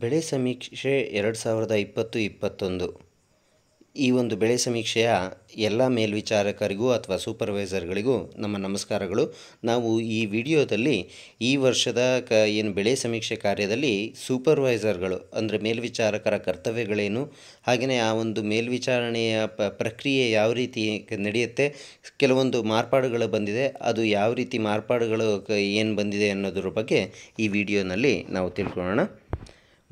ಬೆಳೆ ಸಮೀಕ್ಷೆ ಎರಡು ಸಾವಿರದ ಇಪ್ಪತ್ತು ಇಪ್ಪತ್ತೊಂದು ಈ ಒಂದು ಬೆಳೆ ಸಮೀಕ್ಷೆಯ ಎಲ್ಲ ಮೇಲ್ವಿಚಾರಕರಿಗೂ ಅಥವಾ ಸೂಪರ್ವೈಸರ್ಗಳಿಗೂ ನಮ್ಮ ನಮಸ್ಕಾರಗಳು ನಾವು ಈ ವಿಡಿಯೋದಲ್ಲಿ ಈ ವರ್ಷದ ಕ ಏನು ಬೆಳೆ ಸಮೀಕ್ಷೆ ಕಾರ್ಯದಲ್ಲಿ ಸೂಪರ್ವೈಸರ್ಗಳು ಅಂದರೆ ಮೇಲ್ವಿಚಾರಕರ ಕರ್ತವ್ಯಗಳೇನು ಹಾಗೆಯೇ ಆ ಒಂದು ಮೇಲ್ವಿಚಾರಣೆಯ ಪ ಪ್ರಕ್ರಿಯೆ ಯಾವ ರೀತಿ ನಡೆಯುತ್ತೆ ಕೆಲವೊಂದು ಮಾರ್ಪಾಡುಗಳು ಬಂದಿದೆ ಅದು ಯಾವ ರೀತಿ ಮಾರ್ಪಾಡುಗಳು ಏನು ಬಂದಿದೆ ಅನ್ನೋದ್ರ ಬಗ್ಗೆ ಈ ವಿಡಿಯೋನಲ್ಲಿ ನಾವು ತಿಳ್ಕೊಳ್ಳೋಣ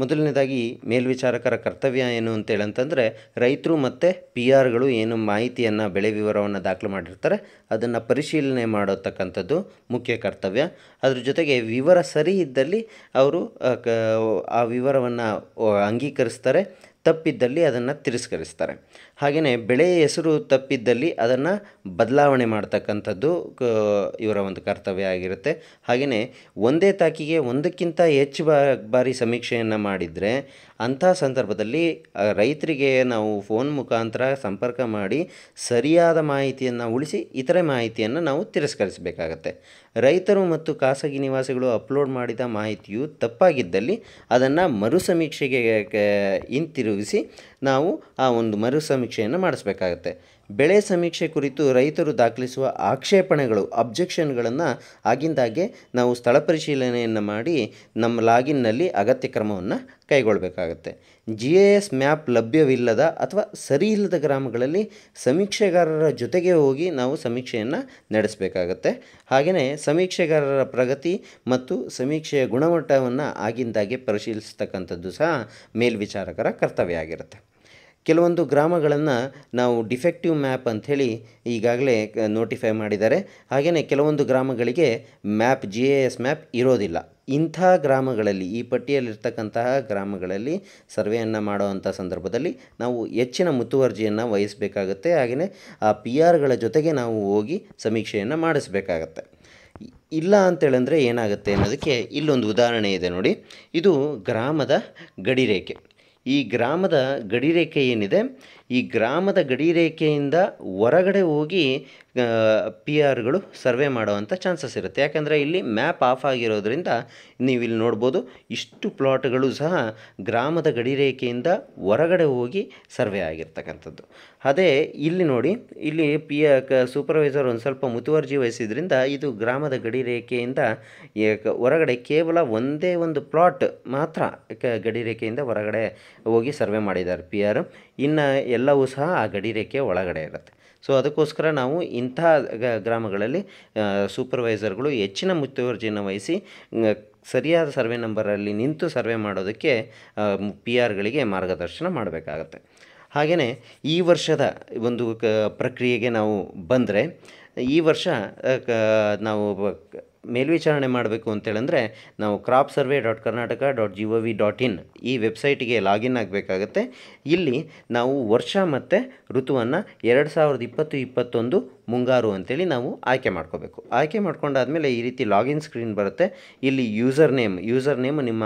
ಮೊದಲನೇದಾಗಿ ಮೇಲ್ವಿಚಾರಕರ ಕರ್ತವ್ಯ ಏನು ಅಂತೇಳಂತಂದರೆ ರೈತರು ಮತ್ತು ಪಿ ಆರ್ಗಳು ಏನು ಮಾಹಿತಿಯನ್ನು ಬೆಳೆ ವಿವರವನ್ನು ದಾಖಲು ಮಾಡಿರ್ತಾರೆ ಅದನ್ನು ಪರಿಶೀಲನೆ ಮಾಡತಕ್ಕಂಥದ್ದು ಮುಖ್ಯ ಕರ್ತವ್ಯ ಅದ್ರ ಜೊತೆಗೆ ವಿವರ ಸರಿ ಇದ್ದಲ್ಲಿ ಅವರು ಆ ವಿವರವನ್ನು ಅಂಗೀಕರಿಸ್ತಾರೆ ತಪ್ಪಿದ್ದಲ್ಲಿ ಅದನ್ನು ತಿರಸ್ಕರಿಸ್ತಾರೆ ಹಾಗೆಯೇ ಬೆಳೆಯ ಹೆಸರು ತಪ್ಪಿದ್ದಲ್ಲಿ ಅದನ್ನು ಬದಲಾವಣೆ ಮಾಡ್ತಕ್ಕಂಥದ್ದು ಇವರ ಒಂದು ಕರ್ತವ್ಯ ಆಗಿರುತ್ತೆ ಹಾಗೆಯೇ ಒಂದೇ ತಾಕಿಗೆ ಒಂದಕ್ಕಿಂತ ಹೆಚ್ಚು ಬಾರಿ ಸಮೀಕ್ಷೆಯನ್ನು ಮಾಡಿದರೆ ಅಂಥ ಸಂದರ್ಭದಲ್ಲಿ ರೈತರಿಗೆ ನಾವು ಫೋನ್ ಮುಖಾಂತರ ಸಂಪರ್ಕ ಮಾಡಿ ಸರಿಯಾದ ಮಾಹಿತಿಯನ್ನು ಉಳಿಸಿ ಇತರೆ ಮಾಹಿತಿಯನ್ನು ನಾವು ತಿರಸ್ಕರಿಸಬೇಕಾಗತ್ತೆ ರೈತರು ಮತ್ತು ಖಾಸಗಿ ನಿವಾಸಿಗಳು ಅಪ್ಲೋಡ್ ಮಾಡಿದ ಮಾಹಿತಿಯು ತಪ್ಪಾಗಿದ್ದಲ್ಲಿ ಅದನ್ನು ಸಮೀಕ್ಷೆಗೆ ಹಿಂತಿರು ಉಪಯೋಗಿಸಿ ನಾವು ಆ ಒಂದು ಮರು ಸಮೀಕ್ಷೆಯನ್ನು ಮಾಡಿಸ್ಬೇಕಾಗತ್ತೆ ಬೆಳೆ ಸಮೀಕ್ಷೆ ಕುರಿತು ರೈತರು ದಾಖಲಿಸುವ ಆಕ್ಷೇಪಣೆಗಳು ಅಬ್ಜೆಕ್ಷನ್ಗಳನ್ನು ಆಗಿಂದಾಗೆ ನಾವು ಸ್ಥಳ ಪರಿಶೀಲನೆಯನ್ನು ಮಾಡಿ ನಮ್ಮ ಲಾಗಿನ್ನಲ್ಲಿ ಅಗತ್ಯ ಕ್ರಮವನ್ನು ಕೈಗೊಳ್ಳಬೇಕಾಗತ್ತೆ ಜಿ ಎ ಎಸ್ ಮ್ಯಾಪ್ ಲಭ್ಯವಿಲ್ಲದ ಅಥವಾ ಸರಿ ಇಲ್ಲದ ಗ್ರಾಮಗಳಲ್ಲಿ ಸಮೀಕ್ಷೆಗಾರರ ಜೊತೆಗೆ ಹೋಗಿ ನಾವು ಸಮೀಕ್ಷೆಯನ್ನು ನಡೆಸಬೇಕಾಗತ್ತೆ ಹಾಗೆಯೇ ಸಮೀಕ್ಷೆಗಾರರ ಪ್ರಗತಿ ಮತ್ತು ಸಮೀಕ್ಷೆಯ ಗುಣಮಟ್ಟವನ್ನು ಆಗಿಂದಾಗೆ ಪರಿಶೀಲಿಸತಕ್ಕಂಥದ್ದು ಸಹ ಮೇಲ್ವಿಚಾರಕರ ಕರ್ತವ್ಯ ಆಗಿರುತ್ತೆ ಕೆಲವೊಂದು ಗ್ರಾಮಗಳನ್ನು ನಾವು ಡಿಫೆಕ್ಟಿವ್ ಮ್ಯಾಪ್ ಅಂಥೇಳಿ ಈಗಾಗಲೇ ನೋಟಿಫೈ ಮಾಡಿದ್ದಾರೆ ಹಾಗೆಯೇ ಕೆಲವೊಂದು ಗ್ರಾಮಗಳಿಗೆ map G A S map ಇರೋದಿಲ್ಲ ಇಂಥ ಗ್ರಾಮಗಳಲ್ಲಿ ಈ ಪಟ್ಟಿಯಲ್ಲಿರ್ತಕ್ಕಂತಹ ಗ್ರಾಮಗಳಲ್ಲಿ ಸರ್ವೆಯನ್ನು ಮಾಡುವಂಥ ಸಂದರ್ಭದಲ್ಲಿ ನಾವು ಹೆಚ್ಚಿನ ಮುತುವರ್ಜಿಯನ್ನು ವಹಿಸಬೇಕಾಗತ್ತೆ ಹಾಗೆಯೇ ಆ ಪಿ ಆರ್ಗಳ ಜೊತೆಗೆ ನಾವು ಹೋಗಿ ಸಮೀಕ್ಷೆಯನ್ನು ಮಾಡಿಸಬೇಕಾಗತ್ತೆ ಇಲ್ಲ ಅಂತೇಳಂದರೆ ಏನಾಗುತ್ತೆ ಅನ್ನೋದಕ್ಕೆ ಇಲ್ಲೊಂದು ಉದಾಹರಣೆ ಇದೆ ನೋಡಿ ಇದು ಗ್ರಾಮದ ಗಡಿರೇಖೆ ಈ ಗ್ರಾಮದ ಗಡಿರೇಖೆ ಏನಿದೆ ಈ ಗ್ರಾಮದ ಗಡಿರೇಖೆಯಿಂದ ಹೊರಗಡೆ ಹೋಗಿ ಪಿ ಆರ್ಗಳು ಸರ್ವೆ ಮಾಡುವಂಥ ಚಾನ್ಸಸ್ ಇರುತ್ತೆ ಯಾಕಂದರೆ ಇಲ್ಲಿ ಮ್ಯಾಪ್ ಆಫ್ ಆಗಿರೋದ್ರಿಂದ ನೀವು ಇಲ್ಲಿ ನೋಡ್ಬೋದು ಇಷ್ಟು ಪ್ಲಾಟ್ಗಳು ಸಹ ಗ್ರಾಮದ ಗಡಿ ರೇಖೆಯಿಂದ ಹೊರಗಡೆ ಹೋಗಿ ಸರ್ವೆ ಆಗಿರ್ತಕ್ಕಂಥದ್ದು ಅದೇ ಇಲ್ಲಿ ನೋಡಿ ಇಲ್ಲಿ ಪಿ ಸೂಪರ್ವೈಸರ್ ಒಂದು ಸ್ವಲ್ಪ ಮುತುವರ್ಜಿ ವಹಿಸಿದ್ರಿಂದ ಇದು ಗ್ರಾಮದ ಗಡಿ ರೇಖೆಯಿಂದ ಹೊರಗಡೆ ಕೇವಲ ಒಂದೇ ಒಂದು ಪ್ಲಾಟ್ ಮಾತ್ರ ಗಡಿ ರೇಖೆಯಿಂದ ಹೊರಗಡೆ ಹೋಗಿ ಸರ್ವೆ ಮಾಡಿದ್ದಾರೆ ಪಿ ಆರ್ ಇನ್ನು ಎಲ್ಲವೂ ಸಹ ಆ ಗಡಿ ಗಡಿರೇಖೆ ಒಳಗಡೆ ಇರುತ್ತೆ ಸೊ ಅದಕ್ಕೋಸ್ಕರ ನಾವು ಇಂಥ ಗ್ರಾಮಗಳಲ್ಲಿ ಸೂಪರ್ವೈಸರ್ಗಳು ಹೆಚ್ಚಿನ ಮುತುವರ್ಜಿಯನ್ನು ವಹಿಸಿ ಸರಿಯಾದ ಸರ್ವೆ ನಂಬರಲ್ಲಿ ನಿಂತು ಸರ್ವೆ ಮಾಡೋದಕ್ಕೆ ಪಿ ಆರ್ಗಳಿಗೆ ಮಾರ್ಗದರ್ಶನ ಮಾಡಬೇಕಾಗತ್ತೆ ಹಾಗೆಯೇ ಈ ವರ್ಷದ ಒಂದು ಪ್ರಕ್ರಿಯೆಗೆ ನಾವು ಬಂದರೆ ಈ ವರ್ಷ ನಾವು ಮೇಲ್ವಿಚಾರಣೆ ಮಾಡಬೇಕು ಅಂತೇಳಂದರೆ ನಾವು crop survey dot Karnataka dot G O V dot in ಈ ವೆಬ್ಸೈಟಿಗೆ ಲಾಗಿನ್ ಆಗಬೇಕಾಗತ್ತೆ ಇಲ್ಲಿ ನಾವು ವರ್ಷ ಮತ್ತು ಋತುವನ್ನು ಎರಡು ಸಾವಿರದ ಇಪ್ಪತ್ತು ಇಪ್ಪತ್ತೊಂದು ಮುಂಗಾರು ಅಂತೇಳಿ ನಾವು ಆಯ್ಕೆ ಮಾಡ್ಕೋಬೇಕು ಆಯ್ಕೆ ಮಾಡ್ಕೊಂಡಾದಮೇಲೆ ಈ ರೀತಿ ಲಾಗಿನ್ ಸ್ಕ್ರೀನ್ ಬರುತ್ತೆ ಇಲ್ಲಿ ಯೂಸರ್ ನೇಮ್ ಯೂಸರ್ ನೇಮ್ ನಿಮ್ಮ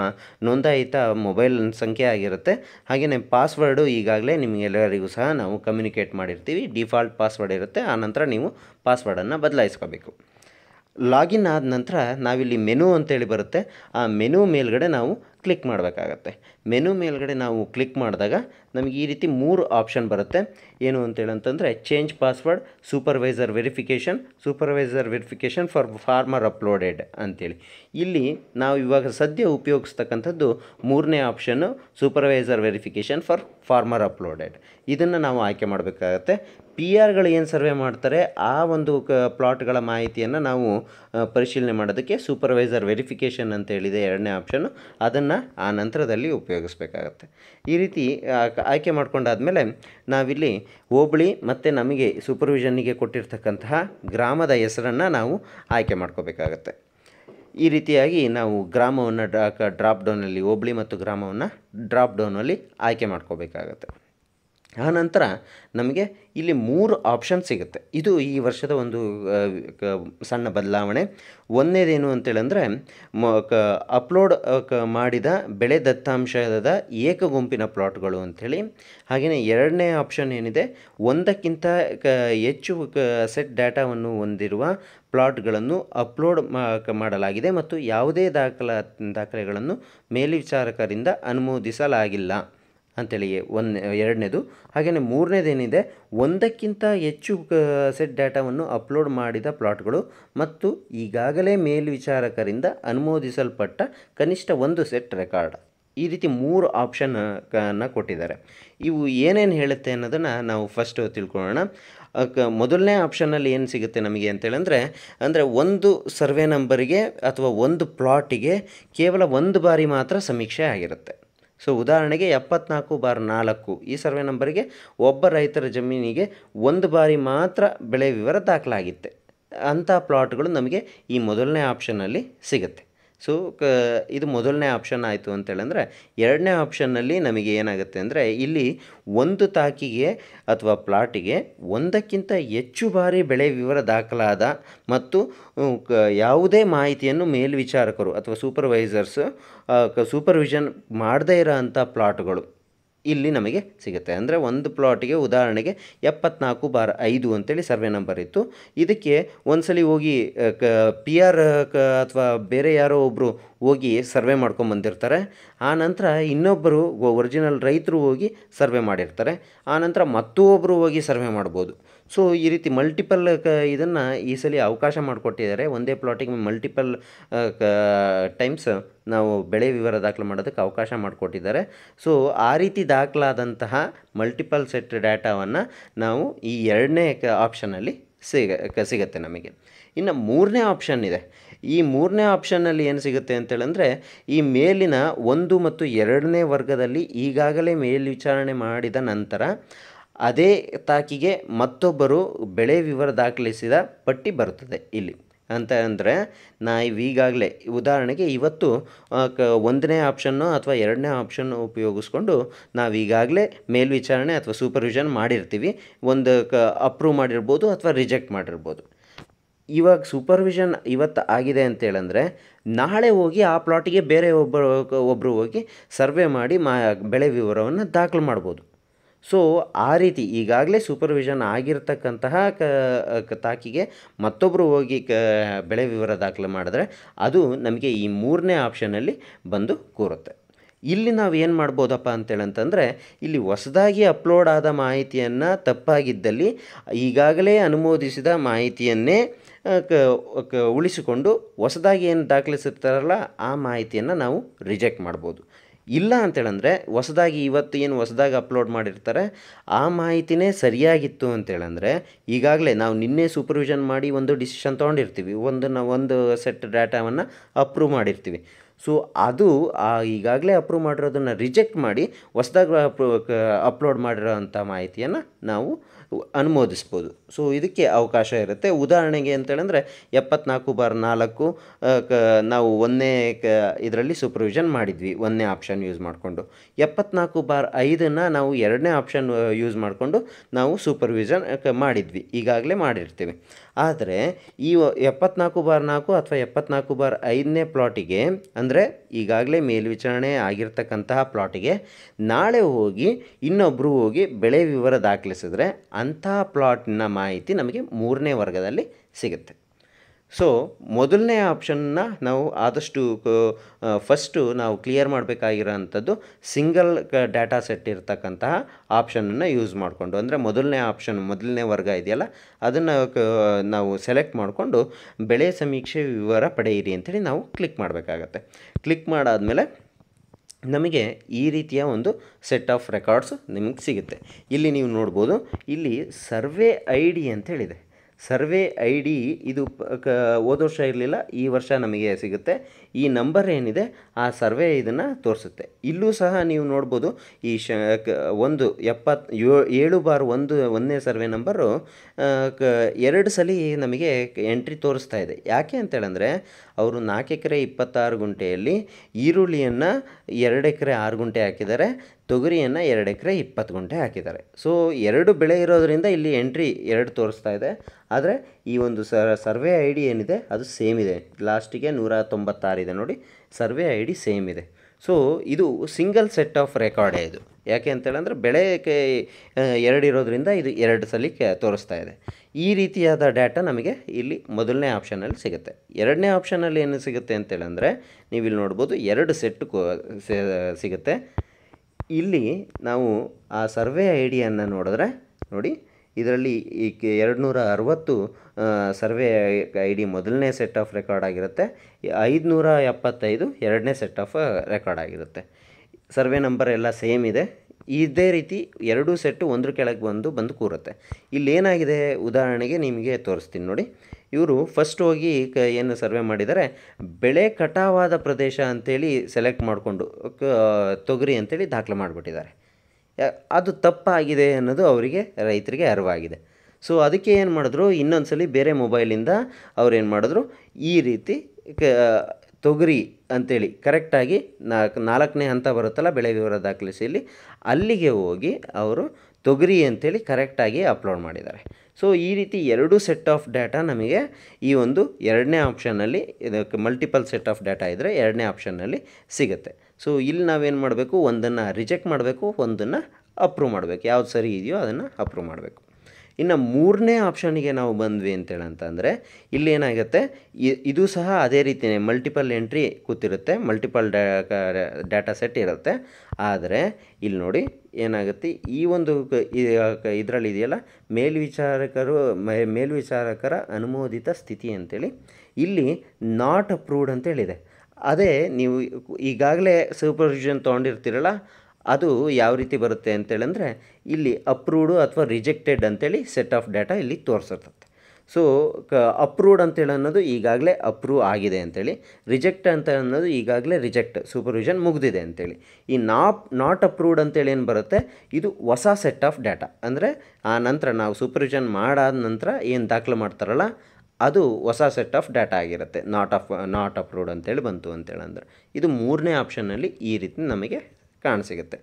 ನೋಂದಾಯಿತ ಮೊಬೈಲ್ ಸಂಖ್ಯೆ ಆಗಿರುತ್ತೆ ಹಾಗೆಯೇ ಪಾಸ್ವರ್ಡು ಈಗಾಗಲೇ ನಿಮಗೆಲ್ಲರಿಗೂ ಸಹ ನಾವು ಕಮ್ಯುನಿಕೇಟ್ ಮಾಡಿರ್ತೀವಿ ಡಿಫಾಲ್ಟ್ ಪಾಸ್ವರ್ಡ್ ಇರುತ್ತೆ ಆನಂತರ ನೀವು ಪಾಸ್ವರ್ಡನ್ನು ಬದಲಾಯಿಸ್ಕೋಬೇಕು ಲಾಗಿನ್ ಆದ ನಂತರ ನಾವಿಲ್ಲಿ ಮೆನು ಅಂತೇಳಿ ಬರುತ್ತೆ ಆ ಮೆನು ಮೇಲುಗಡೆ ನಾವು ಕ್ಲಿಕ್ ಮಾಡಬೇಕಾಗತ್ತೆ ಮೆನು ಮೇಲ್ಗಡೆ ನಾವು ಕ್ಲಿಕ್ ಮಾಡಿದಾಗ ನಮಗೆ ಈ ರೀತಿ ಮೂರು ಆಪ್ಷನ್ ಬರುತ್ತೆ ಏನು ಅಂತೇಳಿ ಅಂತಂದರೆ change password supervisor verification supervisor verification for farmer uploaded ಅಂತೇಳಿ ಇಲ್ಲಿ ನಾವು ಇವಾಗ ಸದ್ಯ ಉಪಯೋಗಿಸ್ತಕ್ಕಂಥದ್ದು ಮೂರನೇ ಆಪ್ಷನ್ನು supervisor verification for farmer uploaded ಇದನ್ನು ನಾವು ಆಯ್ಕೆ ಮಾಡಬೇಕಾಗತ್ತೆ ಪಿ ಆರ್ಗಳು ಏನು ಸರ್ವೆ ಮಾಡ್ತಾರೆ ಆ ಒಂದು ಕ ಪ್ಲಾಟ್ಗಳ ಮಾಹಿತಿಯನ್ನು ನಾವು ಪರಿಶೀಲನೆ ಮಾಡೋದಕ್ಕೆ ಸೂಪರ್ವೈಸರ್ ವೆರಿಫಿಕೇಷನ್ ಹೇಳಿದೆ ಎರಡನೇ ಆಪ್ಷನ್ನು ಅದನ್ನು ಅದನ್ನು ಆ ನಂತರದಲ್ಲಿ ಉಪಯೋಗಿಸ್ಬೇಕಾಗತ್ತೆ ಈ ರೀತಿ ಆಯ್ಕೆ ಮಾಡಿಕೊಂಡಾದಮೇಲೆ ನಾವಿಲ್ಲಿ ಹೋಬಳಿ ಮತ್ತು ನಮಗೆ ಸೂಪರ್ವಿಷನ್ನಿಗೆ ಕೊಟ್ಟಿರ್ತಕ್ಕಂತಹ ಗ್ರಾಮದ ಹೆಸರನ್ನು ನಾವು ಆಯ್ಕೆ ಮಾಡ್ಕೋಬೇಕಾಗತ್ತೆ ಈ ರೀತಿಯಾಗಿ ನಾವು ಗ್ರಾಮವನ್ನು ಡ್ರಾಪ್ ಡೌನಲ್ಲಿ ಹೋಬಳಿ ಮತ್ತು ಗ್ರಾಮವನ್ನು ಡ್ರಾಪ್ ಡೌನಲ್ಲಿ ಆಯ್ಕೆ ಮಾಡ್ಕೋಬೇಕಾಗತ್ತೆ ಆನಂತರ ನಮಗೆ ಇಲ್ಲಿ ಮೂರು ಆಪ್ಷನ್ ಸಿಗುತ್ತೆ ಇದು ಈ ವರ್ಷದ ಒಂದು ಸಣ್ಣ ಬದಲಾವಣೆ ಒಂದೇದೇನು ಅಂತೇಳಂದರೆ ಮ ಕ ಅಪ್ಲೋಡ್ ಕ ಮಾಡಿದ ಬೆಳೆ ದತ್ತಾಂಶದ ಏಕ ಗುಂಪಿನ ಪ್ಲಾಟ್ಗಳು ಅಂಥೇಳಿ ಹಾಗೆಯೇ ಎರಡನೇ ಆಪ್ಷನ್ ಏನಿದೆ ಒಂದಕ್ಕಿಂತ ಕ ಹೆಚ್ಚು ಕ ಸೆಟ್ ಡಾಟಾವನ್ನು ಹೊಂದಿರುವ ಪ್ಲಾಟ್ಗಳನ್ನು ಅಪ್ಲೋಡ್ ಮಾಡಲಾಗಿದೆ ಮತ್ತು ಯಾವುದೇ ದಾಖಲಾ ದಾಖಲೆಗಳನ್ನು ಮೇಲ್ವಿಚಾರಕರಿಂದ ಅನುಮೋದಿಸಲಾಗಿಲ್ಲ ಅಂತೇಳಿ ಒಂದು ಎರಡನೇದು ಹಾಗೆಯೇ ಮೂರನೇದೇನಿದೆ ಒಂದಕ್ಕಿಂತ ಹೆಚ್ಚು ಸೆಟ್ ಡೇಟಾವನ್ನು ಅಪ್ಲೋಡ್ ಮಾಡಿದ ಪ್ಲಾಟ್ಗಳು ಮತ್ತು ಈಗಾಗಲೇ ಮೇಲ್ವಿಚಾರಕರಿಂದ ಅನುಮೋದಿಸಲ್ಪಟ್ಟ ಕನಿಷ್ಠ ಒಂದು ಸೆಟ್ ರೆಕಾರ್ಡ್ ಈ ರೀತಿ ಮೂರು ಆಪ್ಷನ್ ಅನ್ನು ಕೊಟ್ಟಿದ್ದಾರೆ ಇವು ಏನೇನು ಹೇಳುತ್ತೆ ಅನ್ನೋದನ್ನು ನಾವು ಫಸ್ಟು ತಿಳ್ಕೊಳ್ಳೋಣ ಕ ಮೊದಲನೇ ಆಪ್ಷನಲ್ಲಿ ಏನು ಸಿಗುತ್ತೆ ನಮಗೆ ಅಂತೇಳಂದರೆ ಅಂದರೆ ಒಂದು ಸರ್ವೆ ನಂಬರಿಗೆ ಅಥವಾ ಒಂದು ಪ್ಲಾಟಿಗೆ ಕೇವಲ ಒಂದು ಬಾರಿ ಮಾತ್ರ ಸಮೀಕ್ಷೆ ಆಗಿರುತ್ತೆ ಸೊ ಉದಾಹರಣೆಗೆ ಎಪ್ಪತ್ನಾಲ್ಕು ಬಾರ್ ನಾಲ್ಕು ಈ ಸರ್ವೆ ನಂಬರಿಗೆ ಒಬ್ಬ ರೈತರ ಜಮೀನಿಗೆ ಒಂದು ಬಾರಿ ಮಾತ್ರ ಬೆಳೆ ವಿವರ ದಾಖಲಾಗಿತ್ತೆ ಅಂಥ ಪ್ಲಾಟ್ಗಳು ನಮಗೆ ಈ ಮೊದಲನೇ ಆಪ್ಷನ್ನಲ್ಲಿ ಸಿಗುತ್ತೆ ಸೊ ಕ ಇದು ಮೊದಲನೇ ಆಪ್ಷನ್ ಆಯಿತು ಅಂತೇಳಂದರೆ ಎರಡನೇ ಆಪ್ಷನ್ನಲ್ಲಿ ನಮಗೆ ಏನಾಗುತ್ತೆ ಅಂದರೆ ಇಲ್ಲಿ ಒಂದು ತಾಕಿಗೆ ಅಥವಾ ಪ್ಲಾಟಿಗೆ ಒಂದಕ್ಕಿಂತ ಹೆಚ್ಚು ಬಾರಿ ಬೆಳೆ ವಿವರ ದಾಖಲಾದ ಮತ್ತು ಯಾವುದೇ ಮಾಹಿತಿಯನ್ನು ಮೇಲ್ವಿಚಾರಕರು ಅಥವಾ ಸೂಪರ್ವೈಸರ್ಸ್ ಸೂಪರ್ವಿಷನ್ ಮಾಡದೇ ಇರೋ ಅಂಥ ಪ್ಲಾಟ್ಗಳು ಇಲ್ಲಿ ನಮಗೆ ಸಿಗುತ್ತೆ ಅಂದರೆ ಒಂದು ಪ್ಲಾಟಿಗೆ ಉದಾಹರಣೆಗೆ ಎಪ್ಪತ್ನಾಲ್ಕು ಬಾರ್ ಐದು ಅಂತೇಳಿ ಸರ್ವೆ ನಂಬರ್ ಇತ್ತು ಇದಕ್ಕೆ ಒಂದು ಸಲ ಹೋಗಿ ಕ ಪಿ ಆರ್ ಕ ಅಥವಾ ಬೇರೆ ಯಾರೋ ಒಬ್ಬರು ಹೋಗಿ ಸರ್ವೆ ಮಾಡ್ಕೊಂಬಂದಿರ್ತಾರೆ ಆ ನಂತರ ಇನ್ನೊಬ್ಬರು ಒರಿಜಿನಲ್ ರೈತರು ಹೋಗಿ ಸರ್ವೆ ಮಾಡಿರ್ತಾರೆ ಆ ನಂತರ ಮತ್ತೂ ಒಬ್ಬರು ಹೋಗಿ ಸರ್ವೆ ಮಾಡ್ಬೋದು ಸೊ ಈ ರೀತಿ ಮಲ್ಟಿಪಲ್ ಕ ಇದನ್ನು ಈ ಸಲ ಅವಕಾಶ ಮಾಡಿಕೊಟ್ಟಿದ್ದಾರೆ ಒಂದೇ ಪ್ಲಾಟಿಗೆ ಮಲ್ಟಿಪಲ್ ಕ ಟೈಮ್ಸ್ ನಾವು ಬೆಳೆ ವಿವರ ದಾಖಲು ಮಾಡೋದಕ್ಕೆ ಅವಕಾಶ ಮಾಡಿಕೊಟ್ಟಿದ್ದಾರೆ ಸೊ ಆ ರೀತಿ ದಾಖಲಾದಂತಹ ಮಲ್ಟಿಪಲ್ ಸೆಟ್ ಡಾಟಾವನ್ನು ನಾವು ಈ ಎರಡನೇ ಕ ಆಪ್ಷನಲ್ಲಿ ಸಿಗ ಸಿಗುತ್ತೆ ನಮಗೆ ಇನ್ನು ಮೂರನೇ ಆಪ್ಷನ್ ಇದೆ ಈ ಮೂರನೇ ಆಪ್ಷನ್ನಲ್ಲಿ ಏನು ಸಿಗುತ್ತೆ ಅಂತೇಳಂದರೆ ಈ ಮೇಲಿನ ಒಂದು ಮತ್ತು ಎರಡನೇ ವರ್ಗದಲ್ಲಿ ಈಗಾಗಲೇ ಮೇಲ್ವಿಚಾರಣೆ ಮಾಡಿದ ನಂತರ ಅದೇ ತಾಕಿಗೆ ಮತ್ತೊಬ್ಬರು ಬೆಳೆ ವಿವರ ದಾಖಲಿಸಿದ ಪಟ್ಟಿ ಬರುತ್ತದೆ ಇಲ್ಲಿ ಅಂತ ಅಂದರೆ ನಾ ಈಗಾಗಲೇ ಉದಾಹರಣೆಗೆ ಇವತ್ತು ಕ ಒಂದನೇ ಆಪ್ಷನ್ನು ಅಥವಾ ಎರಡನೇ ಆಪ್ಷನ್ನು ಉಪಯೋಗಿಸ್ಕೊಂಡು ನಾವೀಗಾಗಲೇ ಮೇಲ್ವಿಚಾರಣೆ ಅಥವಾ ಸೂಪರ್ವಿಷನ್ ಮಾಡಿರ್ತೀವಿ ಒಂದು ಕ ಅಪ್ರೂವ್ ಮಾಡಿರ್ಬೋದು ಅಥವಾ ರಿಜೆಕ್ಟ್ ಮಾಡಿರ್ಬೋದು ಇವಾಗ ಸೂಪರ್ವಿಷನ್ ಇವತ್ತು ಆಗಿದೆ ಅಂತೇಳಂದರೆ ನಾಳೆ ಹೋಗಿ ಆ ಪ್ಲಾಟಿಗೆ ಬೇರೆ ಒಬ್ಬರು ಒಬ್ಬರು ಹೋಗಿ ಸರ್ವೆ ಮಾಡಿ ಮಾ ಬೆಳೆ ವಿವರವನ್ನು ದಾಖಲು ಮಾಡ್ಬೋದು ಸೊ ಆ ರೀತಿ ಈಗಾಗಲೇ ಸೂಪರ್ವಿಷನ್ ಆಗಿರತಕ್ಕಂತಹ ಕ ತಾಕಿಗೆ ಮತ್ತೊಬ್ಬರು ಹೋಗಿ ಕ ಬೆಳೆ ವಿವರ ದಾಖಲೆ ಮಾಡಿದ್ರೆ ಅದು ನಮಗೆ ಈ ಮೂರನೇ ಆಪ್ಷನಲ್ಲಿ ಬಂದು ಕೂರುತ್ತೆ ಇಲ್ಲಿ ನಾವು ಏನು ಮಾಡ್ಬೋದಪ್ಪ ಅಂತೇಳಂತಂದರೆ ಇಲ್ಲಿ ಹೊಸದಾಗಿ ಅಪ್ಲೋಡ್ ಆದ ಮಾಹಿತಿಯನ್ನು ತಪ್ಪಾಗಿದ್ದಲ್ಲಿ ಈಗಾಗಲೇ ಅನುಮೋದಿಸಿದ ಮಾಹಿತಿಯನ್ನೇ ಕ ಉಳಿಸಿಕೊಂಡು ಹೊಸದಾಗಿ ಏನು ದಾಖಲಿಸಿರ್ತಾರಲ್ಲ ಆ ಮಾಹಿತಿಯನ್ನು ನಾವು ರಿಜೆಕ್ಟ್ ಮಾಡ್ಬೋದು ಇಲ್ಲ ಅಂತೇಳಂದರೆ ಹೊಸದಾಗಿ ಇವತ್ತು ಏನು ಹೊಸದಾಗಿ ಅಪ್ಲೋಡ್ ಮಾಡಿರ್ತಾರೆ ಆ ಮಾಹಿತಿನೇ ಸರಿಯಾಗಿತ್ತು ಅಂತೇಳಂದರೆ ಈಗಾಗಲೇ ನಾವು ನಿನ್ನೆ ಸೂಪರ್ವಿಷನ್ ಮಾಡಿ ಒಂದು ಡಿಸಿಷನ್ ತೊಗೊಂಡಿರ್ತೀವಿ ಒಂದು ನಾವು ಒಂದು ಸೆಟ್ ಡಾಟಾವನ್ನು ಅಪ್ರೂವ್ ಮಾಡಿರ್ತೀವಿ ಸೊ ಅದು ಈಗಾಗಲೇ ಅಪ್ರೂವ್ ಮಾಡಿರೋದನ್ನು ರಿಜೆಕ್ಟ್ ಮಾಡಿ ಹೊಸ್ದಾಗಿ ಅಪ್ಲೋಡ್ ಮಾಡಿರೋ ಅಂಥ ಮಾಹಿತಿಯನ್ನು ನಾವು ಅನುಮೋದಿಸ್ಬೋದು ಸೊ ಇದಕ್ಕೆ ಅವಕಾಶ ಇರುತ್ತೆ ಉದಾಹರಣೆಗೆ ಅಂತೇಳಂದರೆ ಎಪ್ಪತ್ನಾಲ್ಕು ಬಾರ್ ನಾಲ್ಕು ಕ ನಾವು ಒಂದನೇ ಕ ಇದರಲ್ಲಿ ಸೂಪರ್ವಿಷನ್ ಮಾಡಿದ್ವಿ ಒಂದನೇ ಆಪ್ಷನ್ ಯೂಸ್ ಮಾಡಿಕೊಂಡು ಎಪ್ಪತ್ನಾಲ್ಕು ಬಾರ್ ಐದನ್ನು ನಾವು ಎರಡನೇ ಆಪ್ಷನ್ ಯೂಸ್ ಮಾಡಿಕೊಂಡು ನಾವು ಸೂಪರ್ವಿಷನ್ ಮಾಡಿದ್ವಿ ಈಗಾಗಲೇ ಮಾಡಿರ್ತೀವಿ ಆದರೆ ಈ ಎಪ್ಪತ್ನಾಲ್ಕು ಬಾರ್ ನಾಲ್ಕು ಅಥವಾ ಎಪ್ಪತ್ನಾಲ್ಕು ಬಾರ್ ಐದನೇ ಪ್ಲಾಟಿಗೆ ಅಂದರೆ ಈಗಾಗಲೇ ಮೇಲ್ವಿಚಾರಣೆ ಆಗಿರ್ತಕ್ಕಂತಹ ಪ್ಲಾಟಿಗೆ ನಾಳೆ ಹೋಗಿ ಇನ್ನೊಬ್ಬರು ಹೋಗಿ ಬೆಳೆ ವಿವರ ದಾಖಲಿಸಿದ್ರೆ ಅಂತಹ ಪ್ಲಾಟ್ನ ಮಾಹಿತಿ ನಮಗೆ ಮೂರನೇ ವರ್ಗದಲ್ಲಿ ಸಿಗುತ್ತೆ ಸೊ ಮೊದಲನೇ ಆಪ್ಷನ್ನ ನಾವು ಆದಷ್ಟು ಫಸ್ಟು ನಾವು ಕ್ಲಿಯರ್ ಮಾಡಬೇಕಾಗಿರೋಂಥದ್ದು ಸಿಂಗಲ್ ಡಾಟಾ ಸೆಟ್ ಇರತಕ್ಕಂತಹ ಆಪ್ಷನನ್ನು ಯೂಸ್ ಮಾಡಿಕೊಂಡು ಅಂದರೆ ಮೊದಲನೇ ಆಪ್ಷನ್ ಮೊದಲನೇ ವರ್ಗ ಇದೆಯಲ್ಲ ಅದನ್ನು ನಾವು ಸೆಲೆಕ್ಟ್ ಮಾಡಿಕೊಂಡು ಬೆಳೆ ಸಮೀಕ್ಷೆ ವಿವರ ಪಡೆಯಿರಿ ಅಂತೇಳಿ ನಾವು ಕ್ಲಿಕ್ ಮಾಡಬೇಕಾಗತ್ತೆ ಕ್ಲಿಕ್ ಮಾಡಾದಮೇಲೆ ನಮಗೆ ಈ ರೀತಿಯ ಒಂದು ಸೆಟ್ ಆಫ್ ರೆಕಾರ್ಡ್ಸ್ ನಿಮಗೆ ಸಿಗುತ್ತೆ ಇಲ್ಲಿ ನೀವು ನೋಡ್ಬೋದು ಇಲ್ಲಿ ಸರ್ವೆ ಐ ಡಿ ಅಂತ ಸರ್ವೆ ಐ ಡಿ ಇದು ಕ ಹೋದ ವರ್ಷ ಇರಲಿಲ್ಲ ಈ ವರ್ಷ ನಮಗೆ ಸಿಗುತ್ತೆ ಈ ನಂಬರ್ ಏನಿದೆ ಆ ಸರ್ವೆ ಇದನ್ನು ತೋರಿಸುತ್ತೆ ಇಲ್ಲೂ ಸಹ ನೀವು ನೋಡ್ಬೋದು ಈ ಶ ಒಂದು ಎಪ್ಪತ್ತು ಏಳು ಬಾರ್ ಒಂದು ಒಂದನೇ ಸರ್ವೆ ನಂಬರು ಕ ಎರಡು ಸಲ ನಮಗೆ ಎಂಟ್ರಿ ತೋರಿಸ್ತಾ ಇದೆ ಯಾಕೆ ಅಂತೇಳಂದರೆ ಅವರು ನಾಲ್ಕು ಎಕರೆ ಇಪ್ಪತ್ತಾರು ಗುಂಟೆಯಲ್ಲಿ ಈರುಳ್ಳಿಯನ್ನು ಎರಡು ಎಕರೆ ಆರು ಗುಂಟೆ ಹಾಕಿದ್ದಾರೆ ತೊಗರಿಯನ್ನು ಎರಡು ಎಕರೆ ಇಪ್ಪತ್ತು ಗುಂಟೆ ಹಾಕಿದ್ದಾರೆ ಸೊ ಎರಡು ಬೆಳೆ ಇರೋದರಿಂದ ಇಲ್ಲಿ ಎಂಟ್ರಿ ಎರಡು ತೋರಿಸ್ತಾ ಇದೆ ಆದರೆ ಈ ಒಂದು ಸರ್ವೆ ಐ ಡಿ ಏನಿದೆ ಅದು ಸೇಮ್ ಇದೆ ಲಾಸ್ಟಿಗೆ ನೂರ ತೊಂಬತ್ತಾರಿದೆ ನೋಡಿ ಸರ್ವೆ ಐ ಡಿ ಸೇಮ್ ಇದೆ ಸೊ ಇದು ಸಿಂಗಲ್ ಸೆಟ್ ಆಫ್ ರೆಕಾರ್ಡೇ ಇದು ಯಾಕೆ ಅಂತೇಳಂದ್ರೆ ಎರಡು ಎರಡಿರೋದ್ರಿಂದ ಇದು ಎರಡು ಸಲ ತೋರಿಸ್ತಾ ಇದೆ ಈ ರೀತಿಯಾದ ಡಾಟಾ ನಮಗೆ ಇಲ್ಲಿ ಮೊದಲನೇ ಆಪ್ಷನಲ್ಲಿ ಸಿಗುತ್ತೆ ಎರಡನೇ ಆಪ್ಷನಲ್ಲಿ ಏನು ಸಿಗುತ್ತೆ ಅಂತೇಳಂದರೆ ನೀವು ಇಲ್ಲಿ ನೋಡ್ಬೋದು ಎರಡು ಸೆಟ್ ಸಿಗುತ್ತೆ ಇಲ್ಲಿ ನಾವು ಆ ಸರ್ವೆ ಐ ಡಿಯನ್ನು ನೋಡಿದ್ರೆ ನೋಡಿ ಇದರಲ್ಲಿ ಈ ಎರಡು ನೂರ ಅರವತ್ತು ಸರ್ವೆ ಐ ಡಿ ಮೊದಲನೇ ಸೆಟ್ ಆಫ್ ರೆಕಾರ್ಡ್ ಆಗಿರುತ್ತೆ ಐದುನೂರ ಎಪ್ಪತ್ತೈದು ಎರಡನೇ ಸೆಟ್ ಆಫ್ ರೆಕಾರ್ಡ್ ಆಗಿರುತ್ತೆ ಸರ್ವೆ ನಂಬರ್ ಎಲ್ಲ ಸೇಮ್ ಇದೆ ಇದೇ ರೀತಿ ಎರಡೂ ಸೆಟ್ಟು ಒಂದರ ಕೆಳಗೆ ಬಂದು ಬಂದು ಕೂರುತ್ತೆ ಇಲ್ಲೇನಾಗಿದೆ ಉದಾಹರಣೆಗೆ ನಿಮಗೆ ತೋರಿಸ್ತೀನಿ ನೋಡಿ ಇವರು ಫಸ್ಟ್ ಹೋಗಿ ಕ ಏನು ಸರ್ವೆ ಮಾಡಿದರೆ ಬೆಳೆ ಕಟಾವಾದ ಪ್ರದೇಶ ಅಂಥೇಳಿ ಸೆಲೆಕ್ಟ್ ಮಾಡಿಕೊಂಡು ತೊಗರಿ ಅಂತೇಳಿ ದಾಖಲೆ ಮಾಡಿಬಿಟ್ಟಿದ್ದಾರೆ ಅದು ತಪ್ಪಾಗಿದೆ ಅನ್ನೋದು ಅವರಿಗೆ ರೈತರಿಗೆ ಅರಿವಾಗಿದೆ ಸೊ ಅದಕ್ಕೆ ಏನು ಮಾಡಿದ್ರು ಇನ್ನೊಂದು ಸಲ ಬೇರೆ ಮೊಬೈಲಿಂದ ಅವ್ರೇನು ಮಾಡಿದ್ರು ಈ ರೀತಿ ಕ ತೊಗರಿ ಅಂತೇಳಿ ಕರೆಕ್ಟಾಗಿ ನಾಲ್ಕು ನಾಲ್ಕನೇ ಹಂತ ಬರುತ್ತಲ್ಲ ಬೆಳೆ ವಿವರ ದಾಖಲಿಸಿಯಲ್ಲಿ ಅಲ್ಲಿಗೆ ಹೋಗಿ ಅವರು ತೊಗರಿ ಅಂಥೇಳಿ ಕರೆಕ್ಟಾಗಿ ಅಪ್ಲೋಡ್ ಮಾಡಿದ್ದಾರೆ ಸೊ ಈ ರೀತಿ ಎರಡು ಸೆಟ್ ಆಫ್ ಡಾಟಾ ನಮಗೆ ಈ ಒಂದು ಎರಡನೇ ಆಪ್ಷನಲ್ಲಿ ಇದಕ್ಕೆ ಮಲ್ಟಿಪಲ್ ಸೆಟ್ ಆಫ್ ಡಾಟಾ ಇದ್ದರೆ ಎರಡನೇ ಆಪ್ಷನ್ನಲ್ಲಿ ಸಿಗುತ್ತೆ ಸೊ ಇಲ್ಲಿ ನಾವೇನು ಮಾಡಬೇಕು ಒಂದನ್ನು ರಿಜೆಕ್ಟ್ ಮಾಡಬೇಕು ಒಂದನ್ನು ಅಪ್ರೂವ್ ಮಾಡಬೇಕು ಯಾವ್ದು ಸರಿ ಇದೆಯೋ ಅದನ್ನು ಅಪ್ರೂವ್ ಮಾಡಬೇಕು ಇನ್ನು ಮೂರನೇ ಆಪ್ಷನ್ಗೆ ನಾವು ಬಂದ್ವಿ ಅಂತೇಳಿ ಅಂತಂದರೆ ಇಲ್ಲಿ ಏನಾಗುತ್ತೆ ಇದು ಸಹ ಅದೇ ರೀತಿಯೇ ಮಲ್ಟಿಪಲ್ ಎಂಟ್ರಿ ಕೂತಿರುತ್ತೆ ಮಲ್ಟಿಪಲ್ ಡಾಟಾ ಸೆಟ್ ಇರುತ್ತೆ ಆದರೆ ಇಲ್ಲಿ ನೋಡಿ ಏನಾಗುತ್ತೆ ಈ ಒಂದು ಇದರಲ್ಲಿ ಇದೆಯಲ್ಲ ಮೇಲ್ವಿಚಾರಕರು ಮೇಲ್ವಿಚಾರಕರ ಅನುಮೋದಿತ ಸ್ಥಿತಿ ಅಂತೇಳಿ ಇಲ್ಲಿ ನಾಟ್ ಅಪ್ರೂವ್ಡ್ ಅಂತೇಳಿದೆ ಅದೇ ನೀವು ಈಗಾಗಲೇ ಸೂಪರ್ವಿಷನ್ ತೊಗೊಂಡಿರ್ತೀರಲ್ಲ ಅದು ಯಾವ ರೀತಿ ಬರುತ್ತೆ ಅಂತೇಳಂದರೆ ಇಲ್ಲಿ ಅಪ್ರೂವ್ಡು ಅಥವಾ ರಿಜೆಕ್ಟೆಡ್ ಅಂತೇಳಿ ಸೆಟ್ ಆಫ್ ಡೇಟಾ ಇಲ್ಲಿ ತೋರಿಸಿರ್ತದೆ ಸೊ ಕ ಅಪ್ರೂವ್ಡ್ ಅಂತೇಳಿ ಅನ್ನೋದು ಈಗಾಗಲೇ ಅಪ್ರೂವ್ ಆಗಿದೆ ಅಂತೇಳಿ ರಿಜೆಕ್ಟ್ ಅಂತ ಅನ್ನೋದು ಈಗಾಗಲೇ ರಿಜೆಕ್ಟ್ ಸೂಪರ್ವಿಷನ್ ಮುಗಿದಿದೆ ಅಂತೇಳಿ ಈ ನಾಪ್ ನಾಟ್ ಅಪ್ರೂವ್ಡ್ ಅಂತೇಳಿ ಏನು ಬರುತ್ತೆ ಇದು ಹೊಸ ಸೆಟ್ ಆಫ್ ಡೇಟಾ ಅಂದರೆ ಆ ನಂತರ ನಾವು ಸೂಪರ್ವಿಷನ್ ಮಾಡಾದ ನಂತರ ಏನು ದಾಖಲೆ ಮಾಡ್ತಾರಲ್ಲ ಅದು ಹೊಸ ಸೆಟ್ ಆಫ್ ಡಾಟಾ ಆಗಿರುತ್ತೆ ನಾಟ್ ಆಫ್ ನಾಟ್ ಅಪ್ರೂವ್ಡ್ ಅಂತೇಳಿ ಬಂತು ಅಂತೇಳಂದ್ರೆ ಇದು ಮೂರನೇ ಆಪ್ಷನಲ್ಲಿ ಈ ರೀತಿ ನಮಗೆ ಕಾಣಸಿಗುತ್ತೆ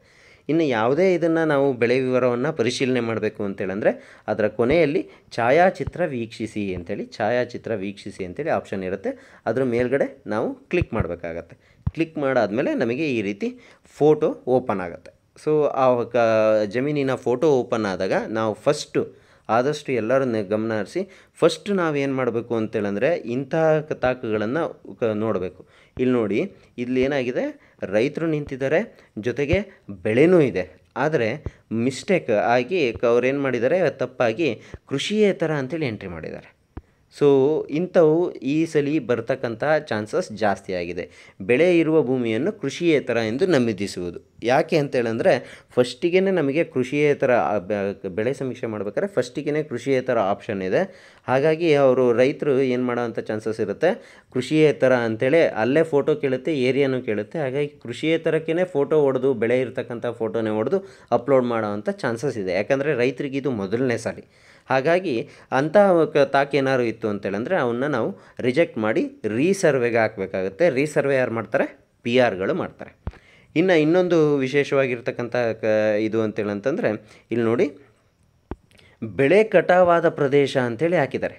ಇನ್ನು ಯಾವುದೇ ಇದನ್ನು ನಾವು ಬೆಳೆ ವಿವರವನ್ನು ಪರಿಶೀಲನೆ ಮಾಡಬೇಕು ಅಂತೇಳಂದರೆ ಅದರ ಕೊನೆಯಲ್ಲಿ ಛಾಯಾಚಿತ್ರ ವೀಕ್ಷಿಸಿ ಅಂತೇಳಿ ಛಾಯಾಚಿತ್ರ ವೀಕ್ಷಿಸಿ ಅಂತೇಳಿ ಆಪ್ಷನ್ ಇರುತ್ತೆ ಅದರ ಮೇಲ್ಗಡೆ ನಾವು ಕ್ಲಿಕ್ ಮಾಡಬೇಕಾಗತ್ತೆ ಕ್ಲಿಕ್ ಮಾಡಾದಮೇಲೆ ನಮಗೆ ಈ ರೀತಿ ಫೋಟೋ ಓಪನ್ ಆಗುತ್ತೆ ಸೊ ಆ ಕ ಜಮೀನಿನ ಫೋಟೋ ಓಪನ್ ಆದಾಗ ನಾವು ಫಸ್ಟು ಆದಷ್ಟು ಎಲ್ಲರನ್ನು ಗಮನ ಹರಿಸಿ ಫಸ್ಟ್ ನಾವೇನು ಮಾಡಬೇಕು ಅಂತೇಳಂದರೆ ಇಂತಹ ತಾಕುಗಳನ್ನು ಕ ನೋಡಬೇಕು ಇಲ್ಲಿ ನೋಡಿ ಇಲ್ಲಿ ಏನಾಗಿದೆ ರೈತರು ನಿಂತಿದ್ದಾರೆ ಜೊತೆಗೆ ಬೆಳೆನೂ ಇದೆ ಆದರೆ ಮಿಸ್ಟೇಕ್ ಆಗಿ ಅವ್ರೇನು ಮಾಡಿದ್ದಾರೆ ತಪ್ಪಾಗಿ ಕೃಷಿಯೇತರ ಅಂತೇಳಿ ಎಂಟ್ರಿ ಮಾಡಿದ್ದಾರೆ ಸೊ ಇಂಥವು ಈ ಸಲ ಬರ್ತಕ್ಕಂತಹ ಚಾನ್ಸಸ್ ಜಾಸ್ತಿ ಆಗಿದೆ ಬೆಳೆ ಇರುವ ಭೂಮಿಯನ್ನು ಕೃಷಿಯೇತರ ಎಂದು ನಮೂದಿಸುವುದು ಯಾಕೆ ಅಂತೇಳಂದರೆ ಫಸ್ಟಿಗೆ ನಮಗೆ ಕೃಷಿಯೇತರ ಬೆಳೆ ಸಮೀಕ್ಷೆ ಮಾಡ್ಬೇಕಾದ್ರೆ ಫಸ್ಟಿಗೆ ಕೃಷಿಯೇತರ ಆಪ್ಷನ್ ಇದೆ ಹಾಗಾಗಿ ಅವರು ರೈತರು ಏನು ಮಾಡೋವಂಥ ಚಾನ್ಸಸ್ ಇರುತ್ತೆ ಕೃಷಿಯೇತರ ಅಂತೇಳಿ ಅಲ್ಲೇ ಫೋಟೋ ಕೇಳುತ್ತೆ ಏರಿಯಾನೂ ಕೇಳುತ್ತೆ ಹಾಗಾಗಿ ಕೃಷಿಯೇತರಕ್ಕೇ ಫೋಟೋ ಹೊಡೆದು ಬೆಳೆ ಇರ್ತಕ್ಕಂಥ ಫೋಟೋನೇ ಹೊಡೆದು ಅಪ್ಲೋಡ್ ಮಾಡೋವಂಥ ಚಾನ್ಸಸ್ ಇದೆ ಯಾಕಂದರೆ ರೈತರಿಗೆ ಇದು ಮೊದಲನೇ ಸಾರಿ ಹಾಗಾಗಿ ಅಂತಹ ತಾಕೇನಾರು ಇತ್ತು ಅಂತೇಳಂದರೆ ಅವನ್ನ ನಾವು ರಿಜೆಕ್ಟ್ ಮಾಡಿ ರೀಸರ್ವೆಗೆ ಹಾಕಬೇಕಾಗುತ್ತೆ ರೀಸರ್ವೆ ಯಾರು ಮಾಡ್ತಾರೆ ಪಿ ಆರ್ಗಳು ಮಾಡ್ತಾರೆ ಇನ್ನು ಇನ್ನೊಂದು ವಿಶೇಷವಾಗಿರ್ತಕ್ಕಂಥ ಕ ಇದು ಅಂತೇಳಂತಂದರೆ ಇಲ್ಲಿ ನೋಡಿ ಬೆಳೆ ಕಟಾವಾದ ಪ್ರದೇಶ ಅಂಥೇಳಿ ಹಾಕಿದ್ದಾರೆ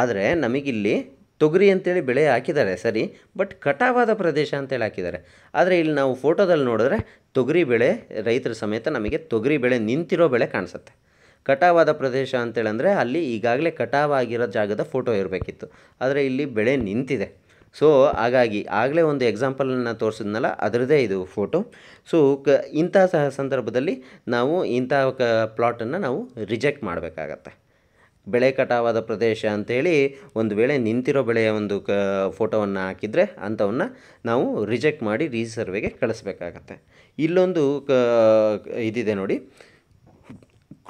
ಆದರೆ ನಮಗಿಲ್ಲಿ ತೊಗರಿ ಅಂತೇಳಿ ಬೆಳೆ ಹಾಕಿದ್ದಾರೆ ಸರಿ ಬಟ್ ಕಟಾವಾದ ಪ್ರದೇಶ ಅಂತೇಳಿ ಹಾಕಿದ್ದಾರೆ ಆದರೆ ಇಲ್ಲಿ ನಾವು ಫೋಟೋದಲ್ಲಿ ನೋಡಿದ್ರೆ ತೊಗರಿ ಬೆಳೆ ರೈತರ ಸಮೇತ ನಮಗೆ ತೊಗರಿ ಬೆಳೆ ನಿಂತಿರೋ ಬೆಳೆ ಕಾಣಿಸುತ್ತೆ ಕಟಾವಾದ ಪ್ರದೇಶ ಅಂತೇಳಂದರೆ ಅಲ್ಲಿ ಈಗಾಗಲೇ ಕಟಾವಾಗಿರೋ ಜಾಗದ ಫೋಟೋ ಇರಬೇಕಿತ್ತು ಆದರೆ ಇಲ್ಲಿ ಬೆಳೆ ನಿಂತಿದೆ ಸೊ ಹಾಗಾಗಿ ಆಗಲೇ ಒಂದು ಎಕ್ಸಾಂಪಲನ್ನು ತೋರಿಸಿದ್ನಲ್ಲ ಅದರದೇ ಇದು ಫೋಟೋ ಸೊ ಕ ಇಂಥ ಸಹ ಸಂದರ್ಭದಲ್ಲಿ ನಾವು ಇಂಥ ಕ ಪ್ಲಾಟನ್ನು ನಾವು ರಿಜೆಕ್ಟ್ ಮಾಡಬೇಕಾಗತ್ತೆ ಬೆಳೆ ಕಟಾವಾದ ಪ್ರದೇಶ ಅಂಥೇಳಿ ಒಂದು ವೇಳೆ ನಿಂತಿರೋ ಬೆಳೆಯ ಒಂದು ಕ ಫೋಟೋವನ್ನು ಹಾಕಿದರೆ ಅಂಥವನ್ನು ನಾವು ರಿಜೆಕ್ಟ್ ಮಾಡಿ ರೀಸರ್ವೆಗೆ ಕಳಿಸ್ಬೇಕಾಗತ್ತೆ ಇಲ್ಲೊಂದು ಕ ಇದಿದೆ ನೋಡಿ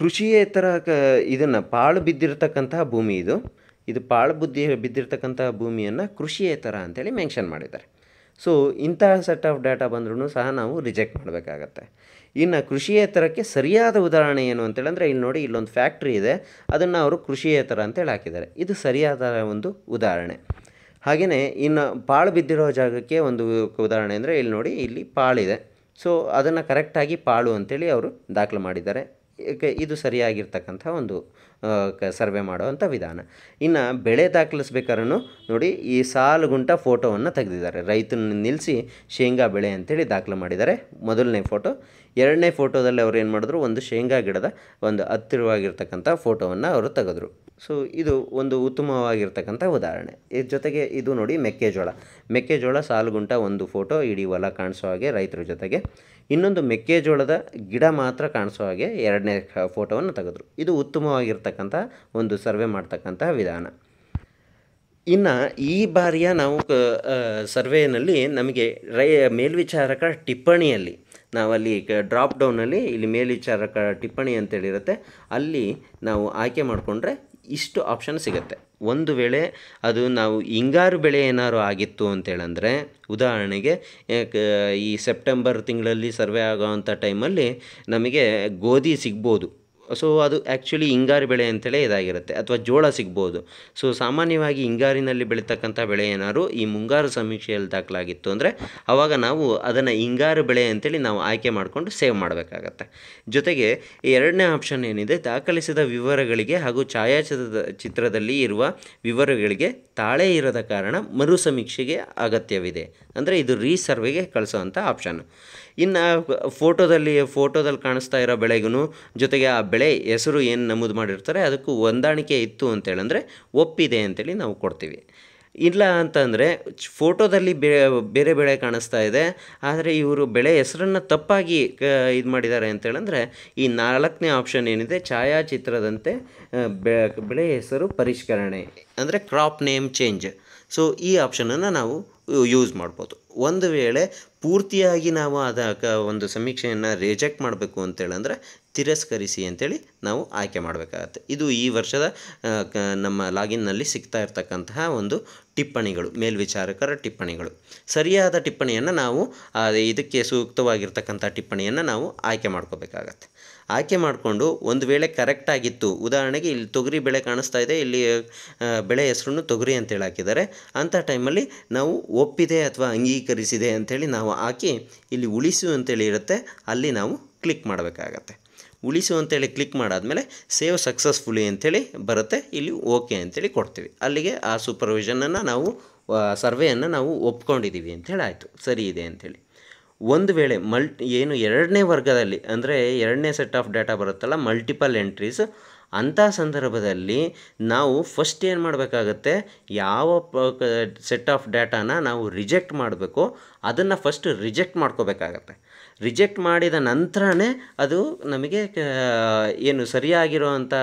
ಕೃಷಿಯೇತರ ಕ ಇದನ್ನು ಪಾಳು ಬಿದ್ದಿರತಕ್ಕಂತಹ ಭೂಮಿ ಇದು ಇದು ಪಾಳು ಬುದ್ಧಿ ಬಿದ್ದಿರತಕ್ಕಂತಹ ಭೂಮಿಯನ್ನು ಕೃಷಿಯೇತರ ಅಂತೇಳಿ ಮೆನ್ಷನ್ ಮಾಡಿದ್ದಾರೆ ಸೊ ಇಂತಹ ಸೆಟ್ ಆಫ್ ಡಾಟಾ ಬಂದರೂ ಸಹ ನಾವು ರಿಜೆಕ್ಟ್ ಮಾಡಬೇಕಾಗತ್ತೆ ಇನ್ನು ಕೃಷಿಯೇತರಕ್ಕೆ ಸರಿಯಾದ ಉದಾಹರಣೆ ಏನು ಅಂತೇಳಿ ಇಲ್ಲಿ ನೋಡಿ ಇಲ್ಲೊಂದು ಫ್ಯಾಕ್ಟ್ರಿ ಇದೆ ಅದನ್ನು ಅವರು ಕೃಷಿಯೇತರ ಅಂತೇಳಿ ಹಾಕಿದ್ದಾರೆ ಇದು ಸರಿಯಾದ ಒಂದು ಉದಾಹರಣೆ ಹಾಗೆಯೇ ಇನ್ನು ಪಾಳು ಬಿದ್ದಿರೋ ಜಾಗಕ್ಕೆ ಒಂದು ಉದಾಹರಣೆ ಅಂದರೆ ಇಲ್ಲಿ ನೋಡಿ ಇಲ್ಲಿ ಪಾಳಿದೆ ಸೊ ಅದನ್ನು ಕರೆಕ್ಟಾಗಿ ಪಾಳು ಅಂತೇಳಿ ಅವರು ದಾಖಲು ಮಾಡಿದ್ದಾರೆ ಇದು ಸರಿಯಾಗಿರ್ತಕ್ಕಂಥ ಒಂದು ಸರ್ವೆ ಮಾಡುವಂಥ ವಿಧಾನ ಇನ್ನು ಬೆಳೆ ದಾಖಲಿಸ್ಬೇಕಾದ್ರೂ ನೋಡಿ ಈ ಸಾಲುಗುಂಟ ಫೋಟೋವನ್ನು ತೆಗೆದಿದ್ದಾರೆ ರೈತನ ನಿಲ್ಲಿಸಿ ಶೇಂಗಾ ಬೆಳೆ ಅಂತೇಳಿ ದಾಖಲು ಮಾಡಿದ್ದಾರೆ ಮೊದಲನೇ ಫೋಟೋ ಎರಡನೇ ಫೋಟೋದಲ್ಲಿ ಅವ್ರು ಏನು ಮಾಡಿದ್ರು ಒಂದು ಶೇಂಗಾ ಗಿಡದ ಒಂದು ಹತ್ತಿರವಾಗಿರ್ತಕ್ಕಂಥ ಫೋಟೋವನ್ನು ಅವರು ತೆಗೆದ್ರು ಸೊ ಇದು ಒಂದು ಉತ್ತಮವಾಗಿರ್ತಕ್ಕಂಥ ಉದಾಹರಣೆ ಇದ್ರ ಜೊತೆಗೆ ಇದು ನೋಡಿ ಮೆಕ್ಕೆಜೋಳ ಮೆಕ್ಕೆಜೋಳ ಸಾಲುಗುಂಟ ಒಂದು ಫೋಟೋ ಇಡೀ ಹೊಲ ಕಾಣಿಸೋ ಹಾಗೆ ರೈತರ ಜೊತೆಗೆ ಇನ್ನೊಂದು ಮೆಕ್ಕೆಜೋಳದ ಗಿಡ ಮಾತ್ರ ಕಾಣಿಸೋ ಹಾಗೆ ಎರಡನೇ ಫೋಟೋವನ್ನು ತೆಗೆದ್ರು ಇದು ಉತ್ತಮವಾಗಿರ್ತಕ್ಕಂಥ ಒಂದು ಸರ್ವೆ ಮಾಡ್ತಕ್ಕಂಥ ವಿಧಾನ ಇನ್ನು ಈ ಬಾರಿಯ ನಾವು ಸರ್ವೇನಲ್ಲಿ ನಮಗೆ ರೈ ಮೇಲ್ವಿಚಾರಕ ಟಿಪ್ಪಣಿಯಲ್ಲಿ ನಾವಲ್ಲಿ ಡ್ರಾಪ್ ಡೌನಲ್ಲಿ ಇಲ್ಲಿ ಮೇಲ್ವಿಚಾರಕ ಟಿಪ್ಪಣಿ ಅಂತೇಳಿರುತ್ತೆ ಅಲ್ಲಿ ನಾವು ಆಯ್ಕೆ ಮಾಡಿಕೊಂಡ್ರೆ ಇಷ್ಟು ಆಪ್ಷನ್ ಸಿಗುತ್ತೆ ಒಂದು ವೇಳೆ ಅದು ನಾವು ಹಿಂಗಾರು ಬೆಳೆ ಏನಾರು ಆಗಿತ್ತು ಅಂತೇಳಂದರೆ ಉದಾಹರಣೆಗೆ ಈ ಸೆಪ್ಟೆಂಬರ್ ತಿಂಗಳಲ್ಲಿ ಸರ್ವೆ ಅಂಥ ಟೈಮಲ್ಲಿ ನಮಗೆ ಗೋಧಿ ಸಿಗ್ಬೋದು ಸೊ ಅದು ಆ್ಯಕ್ಚುಲಿ ಹಿಂಗಾರು ಬೆಳೆ ಅಂತೇಳಿ ಇದಾಗಿರುತ್ತೆ ಅಥವಾ ಜೋಳ ಸಿಗ್ಬೋದು ಸೊ ಸಾಮಾನ್ಯವಾಗಿ ಹಿಂಗಾರಿನಲ್ಲಿ ಬೆಳೀತಕ್ಕಂಥ ಬೆಳೆ ಏನಾದರೂ ಈ ಮುಂಗಾರು ಸಮೀಕ್ಷೆಯಲ್ಲಿ ದಾಖಲಾಗಿತ್ತು ಅಂದರೆ ಆವಾಗ ನಾವು ಅದನ್ನು ಹಿಂಗಾರು ಬೆಳೆ ಅಂತೇಳಿ ನಾವು ಆಯ್ಕೆ ಮಾಡಿಕೊಂಡು ಸೇವ್ ಮಾಡಬೇಕಾಗತ್ತೆ ಜೊತೆಗೆ ಎರಡನೇ ಆಪ್ಷನ್ ಏನಿದೆ ದಾಖಲಿಸಿದ ವಿವರಗಳಿಗೆ ಹಾಗೂ ಛಾಯಾಚಿತ್ರದ ಚಿತ್ರದಲ್ಲಿ ಇರುವ ವಿವರಗಳಿಗೆ ತಾಳೆ ಇರದ ಕಾರಣ ಮರು ಸಮೀಕ್ಷೆಗೆ ಅಗತ್ಯವಿದೆ ಅಂದರೆ ಇದು ರೀಸರ್ವೆಗೆ ಕಳಿಸೋ ಅಂಥ ಆಪ್ಷನ್ ಇನ್ನು ಫೋಟೋದಲ್ಲಿ ಫೋಟೋದಲ್ಲಿ ಕಾಣಿಸ್ತಾ ಇರೋ ಬೆಳೆಗೂ ಜೊತೆಗೆ ಆ ಬೆಳೆ ಹೆಸರು ಏನು ನಮೂದು ಮಾಡಿರ್ತಾರೆ ಅದಕ್ಕೂ ಹೊಂದಾಣಿಕೆ ಇತ್ತು ಅಂತೇಳಂದರೆ ಒಪ್ಪಿದೆ ಅಂತೇಳಿ ನಾವು ಕೊಡ್ತೀವಿ ಇಲ್ಲ ಅಂತಂದರೆ ಫೋಟೋದಲ್ಲಿ ಬೇರೆ ಬೆಳೆ ಕಾಣಿಸ್ತಾ ಇದೆ ಆದರೆ ಇವರು ಬೆಳೆ ಹೆಸರನ್ನು ತಪ್ಪಾಗಿ ಇದು ಮಾಡಿದ್ದಾರೆ ಅಂತೇಳಂದರೆ ಈ ನಾಲ್ಕನೇ ಆಪ್ಷನ್ ಏನಿದೆ ಛಾಯಾಚಿತ್ರದಂತೆ ಬೆಳೆ ಹೆಸರು ಪರಿಷ್ಕರಣೆ ಅಂದರೆ ಕ್ರಾಪ್ ನೇಮ್ ಚೇಂಜ್ ಸೊ ಈ ಆಪ್ಷನನ್ನು ನಾವು ಯೂಸ್ ಮಾಡ್ಬೋದು ಒಂದು ವೇಳೆ ಪೂರ್ತಿಯಾಗಿ ನಾವು ಅದ ಒಂದು ಸಮೀಕ್ಷೆಯನ್ನು ರಿಜೆಕ್ಟ್ ಮಾಡಬೇಕು ಅಂತೇಳಂದ್ರೆ ತಿರಸ್ಕರಿಸಿ ಅಂತೇಳಿ ನಾವು ಆಯ್ಕೆ ಮಾಡಬೇಕಾಗತ್ತೆ ಇದು ಈ ವರ್ಷದ ನಮ್ಮ ಲಾಗಿನ್ನಲ್ಲಿ ಸಿಗ್ತಾ ಇರತಕ್ಕಂತಹ ಒಂದು ಟಿಪ್ಪಣಿಗಳು ಮೇಲ್ವಿಚಾರಕರ ಟಿಪ್ಪಣಿಗಳು ಸರಿಯಾದ ಟಿಪ್ಪಣಿಯನ್ನು ನಾವು ಇದಕ್ಕೆ ಸೂಕ್ತವಾಗಿರ್ತಕ್ಕಂಥ ಟಿಪ್ಪಣಿಯನ್ನು ನಾವು ಆಯ್ಕೆ ಮಾಡ್ಕೋಬೇಕಾಗತ್ತೆ ಆಯ್ಕೆ ಮಾಡಿಕೊಂಡು ಒಂದು ವೇಳೆ ಕರೆಕ್ಟ್ ಆಗಿತ್ತು ಉದಾಹರಣೆಗೆ ಇಲ್ಲಿ ತೊಗರಿ ಬೆಳೆ ಕಾಣಿಸ್ತಾ ಇದೆ ಇಲ್ಲಿ ಬೆಳೆ ಹೆಸರು ತೊಗರಿ ಅಂತೇಳಿ ಹಾಕಿದ್ದಾರೆ ಅಂಥ ಟೈಮಲ್ಲಿ ನಾವು ಒಪ್ಪಿದೆ ಅಥವಾ ಅಂಗೀಕರಿಸಿದೆ ಅಂಥೇಳಿ ನಾವು ಹಾಕಿ ಇಲ್ಲಿ ಉಳಿಸು ಅಂತೇಳಿ ಇರುತ್ತೆ ಅಲ್ಲಿ ನಾವು ಕ್ಲಿಕ್ ಮಾಡಬೇಕಾಗತ್ತೆ ಉಳಿಸು ಅಂತೇಳಿ ಕ್ಲಿಕ್ ಮಾಡಾದಮೇಲೆ ಸೇವ್ ಸಕ್ಸಸ್ಫುಲಿ ಅಂಥೇಳಿ ಬರುತ್ತೆ ಇಲ್ಲಿ ಓಕೆ ಅಂಥೇಳಿ ಕೊಡ್ತೀವಿ ಅಲ್ಲಿಗೆ ಆ ಸೂಪರ್ವಿಷನನ್ನು ನಾವು ಸರ್ವೆಯನ್ನು ನಾವು ಒಪ್ಕೊಂಡಿದ್ದೀವಿ ಅಂಥೇಳಿ ಆಯಿತು ಸರಿ ಇದೆ ಅಂಥೇಳಿ ಒಂದು ವೇಳೆ ಮಲ್ಟಿ ಏನು ಎರಡನೇ ವರ್ಗದಲ್ಲಿ ಅಂದರೆ ಎರಡನೇ ಸೆಟ್ ಆಫ್ ಡೇಟಾ ಬರುತ್ತಲ್ಲ ಮಲ್ಟಿಪಲ್ ಎಂಟ್ರೀಸ್ ಅಂಥ ಸಂದರ್ಭದಲ್ಲಿ ನಾವು ಫಸ್ಟ್ ಏನು ಮಾಡಬೇಕಾಗತ್ತೆ ಯಾವ ಸೆಟ್ ಆಫ್ ಡೇಟಾನ ನಾವು ರಿಜೆಕ್ಟ್ ಮಾಡಬೇಕು ಅದನ್ನು ಫಸ್ಟ್ ರಿಜೆಕ್ಟ್ ಮಾಡ್ಕೋಬೇಕಾಗತ್ತೆ ರಿಜೆಕ್ಟ್ ಮಾಡಿದ ನಂತರನೇ ಅದು ನಮಗೆ ಏನು ಸರಿಯಾಗಿರೋ ಅಂಥ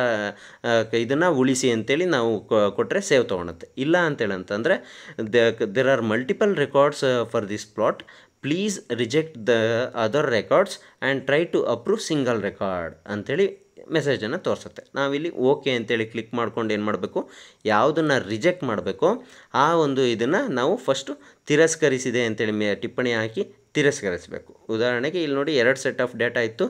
ಇದನ್ನು ಉಳಿಸಿ ಅಂತೇಳಿ ನಾವು ಕೊಟ್ಟರೆ ಸೇವ್ ತೊಗೊಳುತ್ತೆ ಇಲ್ಲ ಅಂತೇಳಂತಂದರೆ there are multiple records for this plot please reject the other records and try to approve single record ಅಂಥೇಳಿ ಮೆಸೇಜನ್ನು ತೋರಿಸುತ್ತೆ ನಾವಿಲ್ಲಿ ಓಕೆ ಅಂತೇಳಿ ಕ್ಲಿಕ್ ಮಾಡ್ಕೊಂಡು ಏನು ಮಾಡಬೇಕು ಯಾವುದನ್ನು ರಿಜೆಕ್ಟ್ ಮಾಡಬೇಕು ಆ ಒಂದು ಇದನ್ನು ನಾವು ಫಸ್ಟು ತಿರಸ್ಕರಿಸಿದೆ ಅಂತೇಳಿ ಮೇ ಟಿಪ್ಪಣಿ ಹಾಕಿ ತಿರಸ್ಕರಿಸಬೇಕು ಉದಾಹರಣೆಗೆ ಇಲ್ಲಿ ನೋಡಿ ಎರಡು ಸೆಟ್ ಆಫ್ ಡೇಟಾ ಇತ್ತು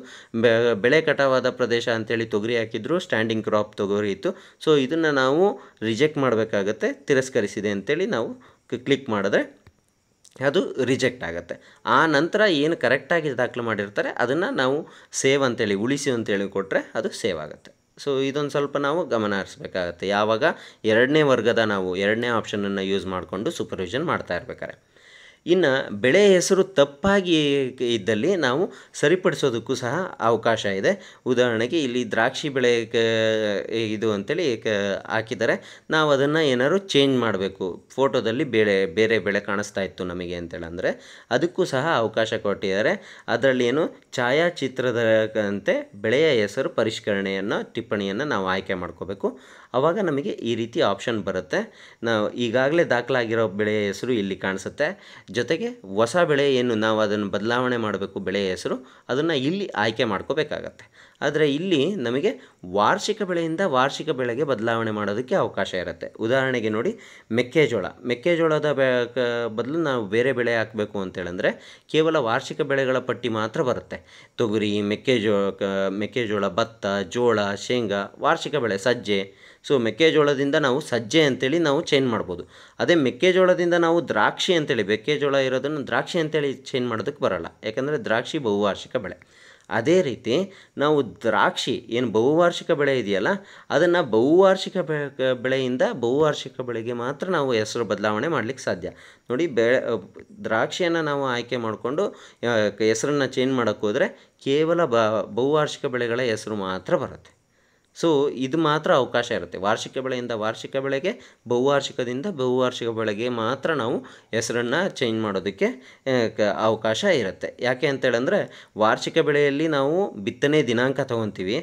ಬೆಳೆ ಕಟಾವಾದ ಪ್ರದೇಶ ಅಂತೇಳಿ ತೊಗರಿ ಹಾಕಿದ್ರು ಸ್ಟ್ಯಾಂಡಿಂಗ್ ಕ್ರಾಪ್ ತೊಗರಿ ಇತ್ತು ಸೊ ಇದನ್ನು ನಾವು ರಿಜೆಕ್ಟ್ ಮಾಡಬೇಕಾಗತ್ತೆ ತಿರಸ್ಕರಿಸಿದೆ ಅಂತೇಳಿ ನಾವು ಕ್ಲಿಕ್ ಮಾಡಿದ್ರೆ ಅದು ರಿಜೆಕ್ಟ್ ಆಗುತ್ತೆ ಆ ನಂತರ ಏನು ಕರೆಕ್ಟಾಗಿ ದಾಖಲು ಮಾಡಿರ್ತಾರೆ ಅದನ್ನು ನಾವು ಸೇವ್ ಅಂತೇಳಿ ಉಳಿಸಿ ಅಂತೇಳಿ ಕೊಟ್ಟರೆ ಅದು ಸೇವ್ ಆಗುತ್ತೆ ಸೊ ಇದೊಂದು ಸ್ವಲ್ಪ ನಾವು ಗಮನ ಹರಿಸ್ಬೇಕಾಗತ್ತೆ ಯಾವಾಗ ಎರಡನೇ ವರ್ಗದ ನಾವು ಎರಡನೇ ಆಪ್ಷನನ್ನು ಯೂಸ್ ಮಾಡಿಕೊಂಡು ಸೂಪರ್ವಿಷನ್ ಮಾಡ್ತಾ ಇರ್ಬೇಕಾರೆ ಇನ್ನು ಬೆಳೆ ಹೆಸರು ತಪ್ಪಾಗಿ ಇದ್ದಲ್ಲಿ ನಾವು ಸರಿಪಡಿಸೋದಕ್ಕೂ ಸಹ ಅವಕಾಶ ಇದೆ ಉದಾಹರಣೆಗೆ ಇಲ್ಲಿ ದ್ರಾಕ್ಷಿ ಬೆಳೆ ಇದು ಅಂತೇಳಿ ಕ ಹಾಕಿದ್ದಾರೆ ನಾವು ಅದನ್ನು ಏನಾದರೂ ಚೇಂಜ್ ಮಾಡಬೇಕು ಫೋಟೋದಲ್ಲಿ ಬೇರೆ ಬೇರೆ ಬೆಳೆ ಕಾಣಿಸ್ತಾ ಇತ್ತು ನಮಗೆ ಅಂತೇಳಂದರೆ ಅದಕ್ಕೂ ಸಹ ಅವಕಾಶ ಕೊಟ್ಟಿದ್ದಾರೆ ಅದರಲ್ಲಿ ಏನು ಛಾಯಾಚಿತ್ರದ ಅಂತೆ ಬೆಳೆಯ ಹೆಸರು ಪರಿಷ್ಕರಣೆಯನ್ನು ಟಿಪ್ಪಣಿಯನ್ನು ನಾವು ಆಯ್ಕೆ ಮಾಡ್ಕೋಬೇಕು ಆವಾಗ ನಮಗೆ ಈ ರೀತಿ ಆಪ್ಷನ್ ಬರುತ್ತೆ ನಾವು ಈಗಾಗಲೇ ದಾಖಲಾಗಿರೋ ಬೆಳೆಯ ಹೆಸರು ಇಲ್ಲಿ ಕಾಣಿಸುತ್ತೆ ಜೊತೆಗೆ ಹೊಸ ಬೆಳೆ ಏನು ನಾವು ಅದನ್ನು ಬದಲಾವಣೆ ಮಾಡಬೇಕು ಬೆಳೆಯ ಹೆಸರು ಅದನ್ನು ಇಲ್ಲಿ ಆಯ್ಕೆ ಮಾಡ್ಕೋಬೇಕಾಗತ್ತೆ ಆದರೆ ಇಲ್ಲಿ ನಮಗೆ ವಾರ್ಷಿಕ ಬೆಳೆಯಿಂದ ವಾರ್ಷಿಕ ಬೆಳೆಗೆ ಬದಲಾವಣೆ ಮಾಡೋದಕ್ಕೆ ಅವಕಾಶ ಇರುತ್ತೆ ಉದಾಹರಣೆಗೆ ನೋಡಿ ಮೆಕ್ಕೆಜೋಳ ಮೆಕ್ಕೆಜೋಳದ ಬದಲು ನಾವು ಬೇರೆ ಬೆಳೆ ಹಾಕಬೇಕು ಅಂತೇಳಂದರೆ ಕೇವಲ ವಾರ್ಷಿಕ ಬೆಳೆಗಳ ಪಟ್ಟಿ ಮಾತ್ರ ಬರುತ್ತೆ ತೊಗರಿ ಮೆಕ್ಕೆಜೋಳ ಮೆಕ್ಕೆಜೋಳ ಭತ್ತ ಜೋಳ ಶೇಂಗಾ ವಾರ್ಷಿಕ ಬೆಳೆ ಸಜ್ಜೆ ಸೊ ಮೆಕ್ಕೆಜೋಳದಿಂದ ನಾವು ಸಜ್ಜೆ ಅಂತೇಳಿ ನಾವು ಚೇಂಜ್ ಮಾಡ್ಬೋದು ಅದೇ ಮೆಕ್ಕೆಜೋಳದಿಂದ ನಾವು ದ್ರಾಕ್ಷಿ ಅಂತೇಳಿ ಮೆಕ್ಕೆಜೋಳ ಇರೋದನ್ನು ದ್ರಾಕ್ಷಿ ಅಂತೇಳಿ ಚೇಂಜ್ ಮಾಡೋದಕ್ಕೆ ಬರೋಲ್ಲ ಯಾಕಂದರೆ ದ್ರಾಕ್ಷಿ ಬಹುವಾರ್ಷಿಕ ಬೆಳೆ ಅದೇ ರೀತಿ ನಾವು ದ್ರಾಕ್ಷಿ ಏನು ಬಹುವಾರ್ಷಿಕ ಬೆಳೆ ಇದೆಯಲ್ಲ ಅದನ್ನು ಬಹುವಾರ್ಷಿಕ ಬೆಳೆಯಿಂದ ಬಹುವಾರ್ಷಿಕ ಬೆಳೆಗೆ ಮಾತ್ರ ನಾವು ಹೆಸರು ಬದಲಾವಣೆ ಮಾಡಲಿಕ್ಕೆ ಸಾಧ್ಯ ನೋಡಿ ಬೆಳೆ ದ್ರಾಕ್ಷಿಯನ್ನು ನಾವು ಆಯ್ಕೆ ಮಾಡಿಕೊಂಡು ಹೆಸರನ್ನು ಚೇಂಜ್ ಮಾಡೋಕ್ಕೋದ್ರೆ ಕೇವಲ ಬ ಬಹುವಾರ್ಷಿಕ ಬೆಳೆಗಳ ಹೆಸರು ಮಾತ್ರ ಬರುತ್ತೆ ಸೊ ಇದು ಮಾತ್ರ ಅವಕಾಶ ಇರುತ್ತೆ ವಾರ್ಷಿಕ ಬೆಳೆಯಿಂದ ವಾರ್ಷಿಕ ಬೆಳೆಗೆ ಬಹುವಾರ್ಷಿಕದಿಂದ ಬಹುವಾರ್ಷಿಕ ಬೆಳೆಗೆ ಮಾತ್ರ ನಾವು ಹೆಸರನ್ನು ಚೇಂಜ್ ಮಾಡೋದಕ್ಕೆ ಅವಕಾಶ ಇರುತ್ತೆ ಯಾಕೆ ಅಂತೇಳಂದರೆ ವಾರ್ಷಿಕ ಬೆಳೆಯಲ್ಲಿ ನಾವು ಬಿತ್ತನೆ ದಿನಾಂಕ ತೊಗೊತೀವಿ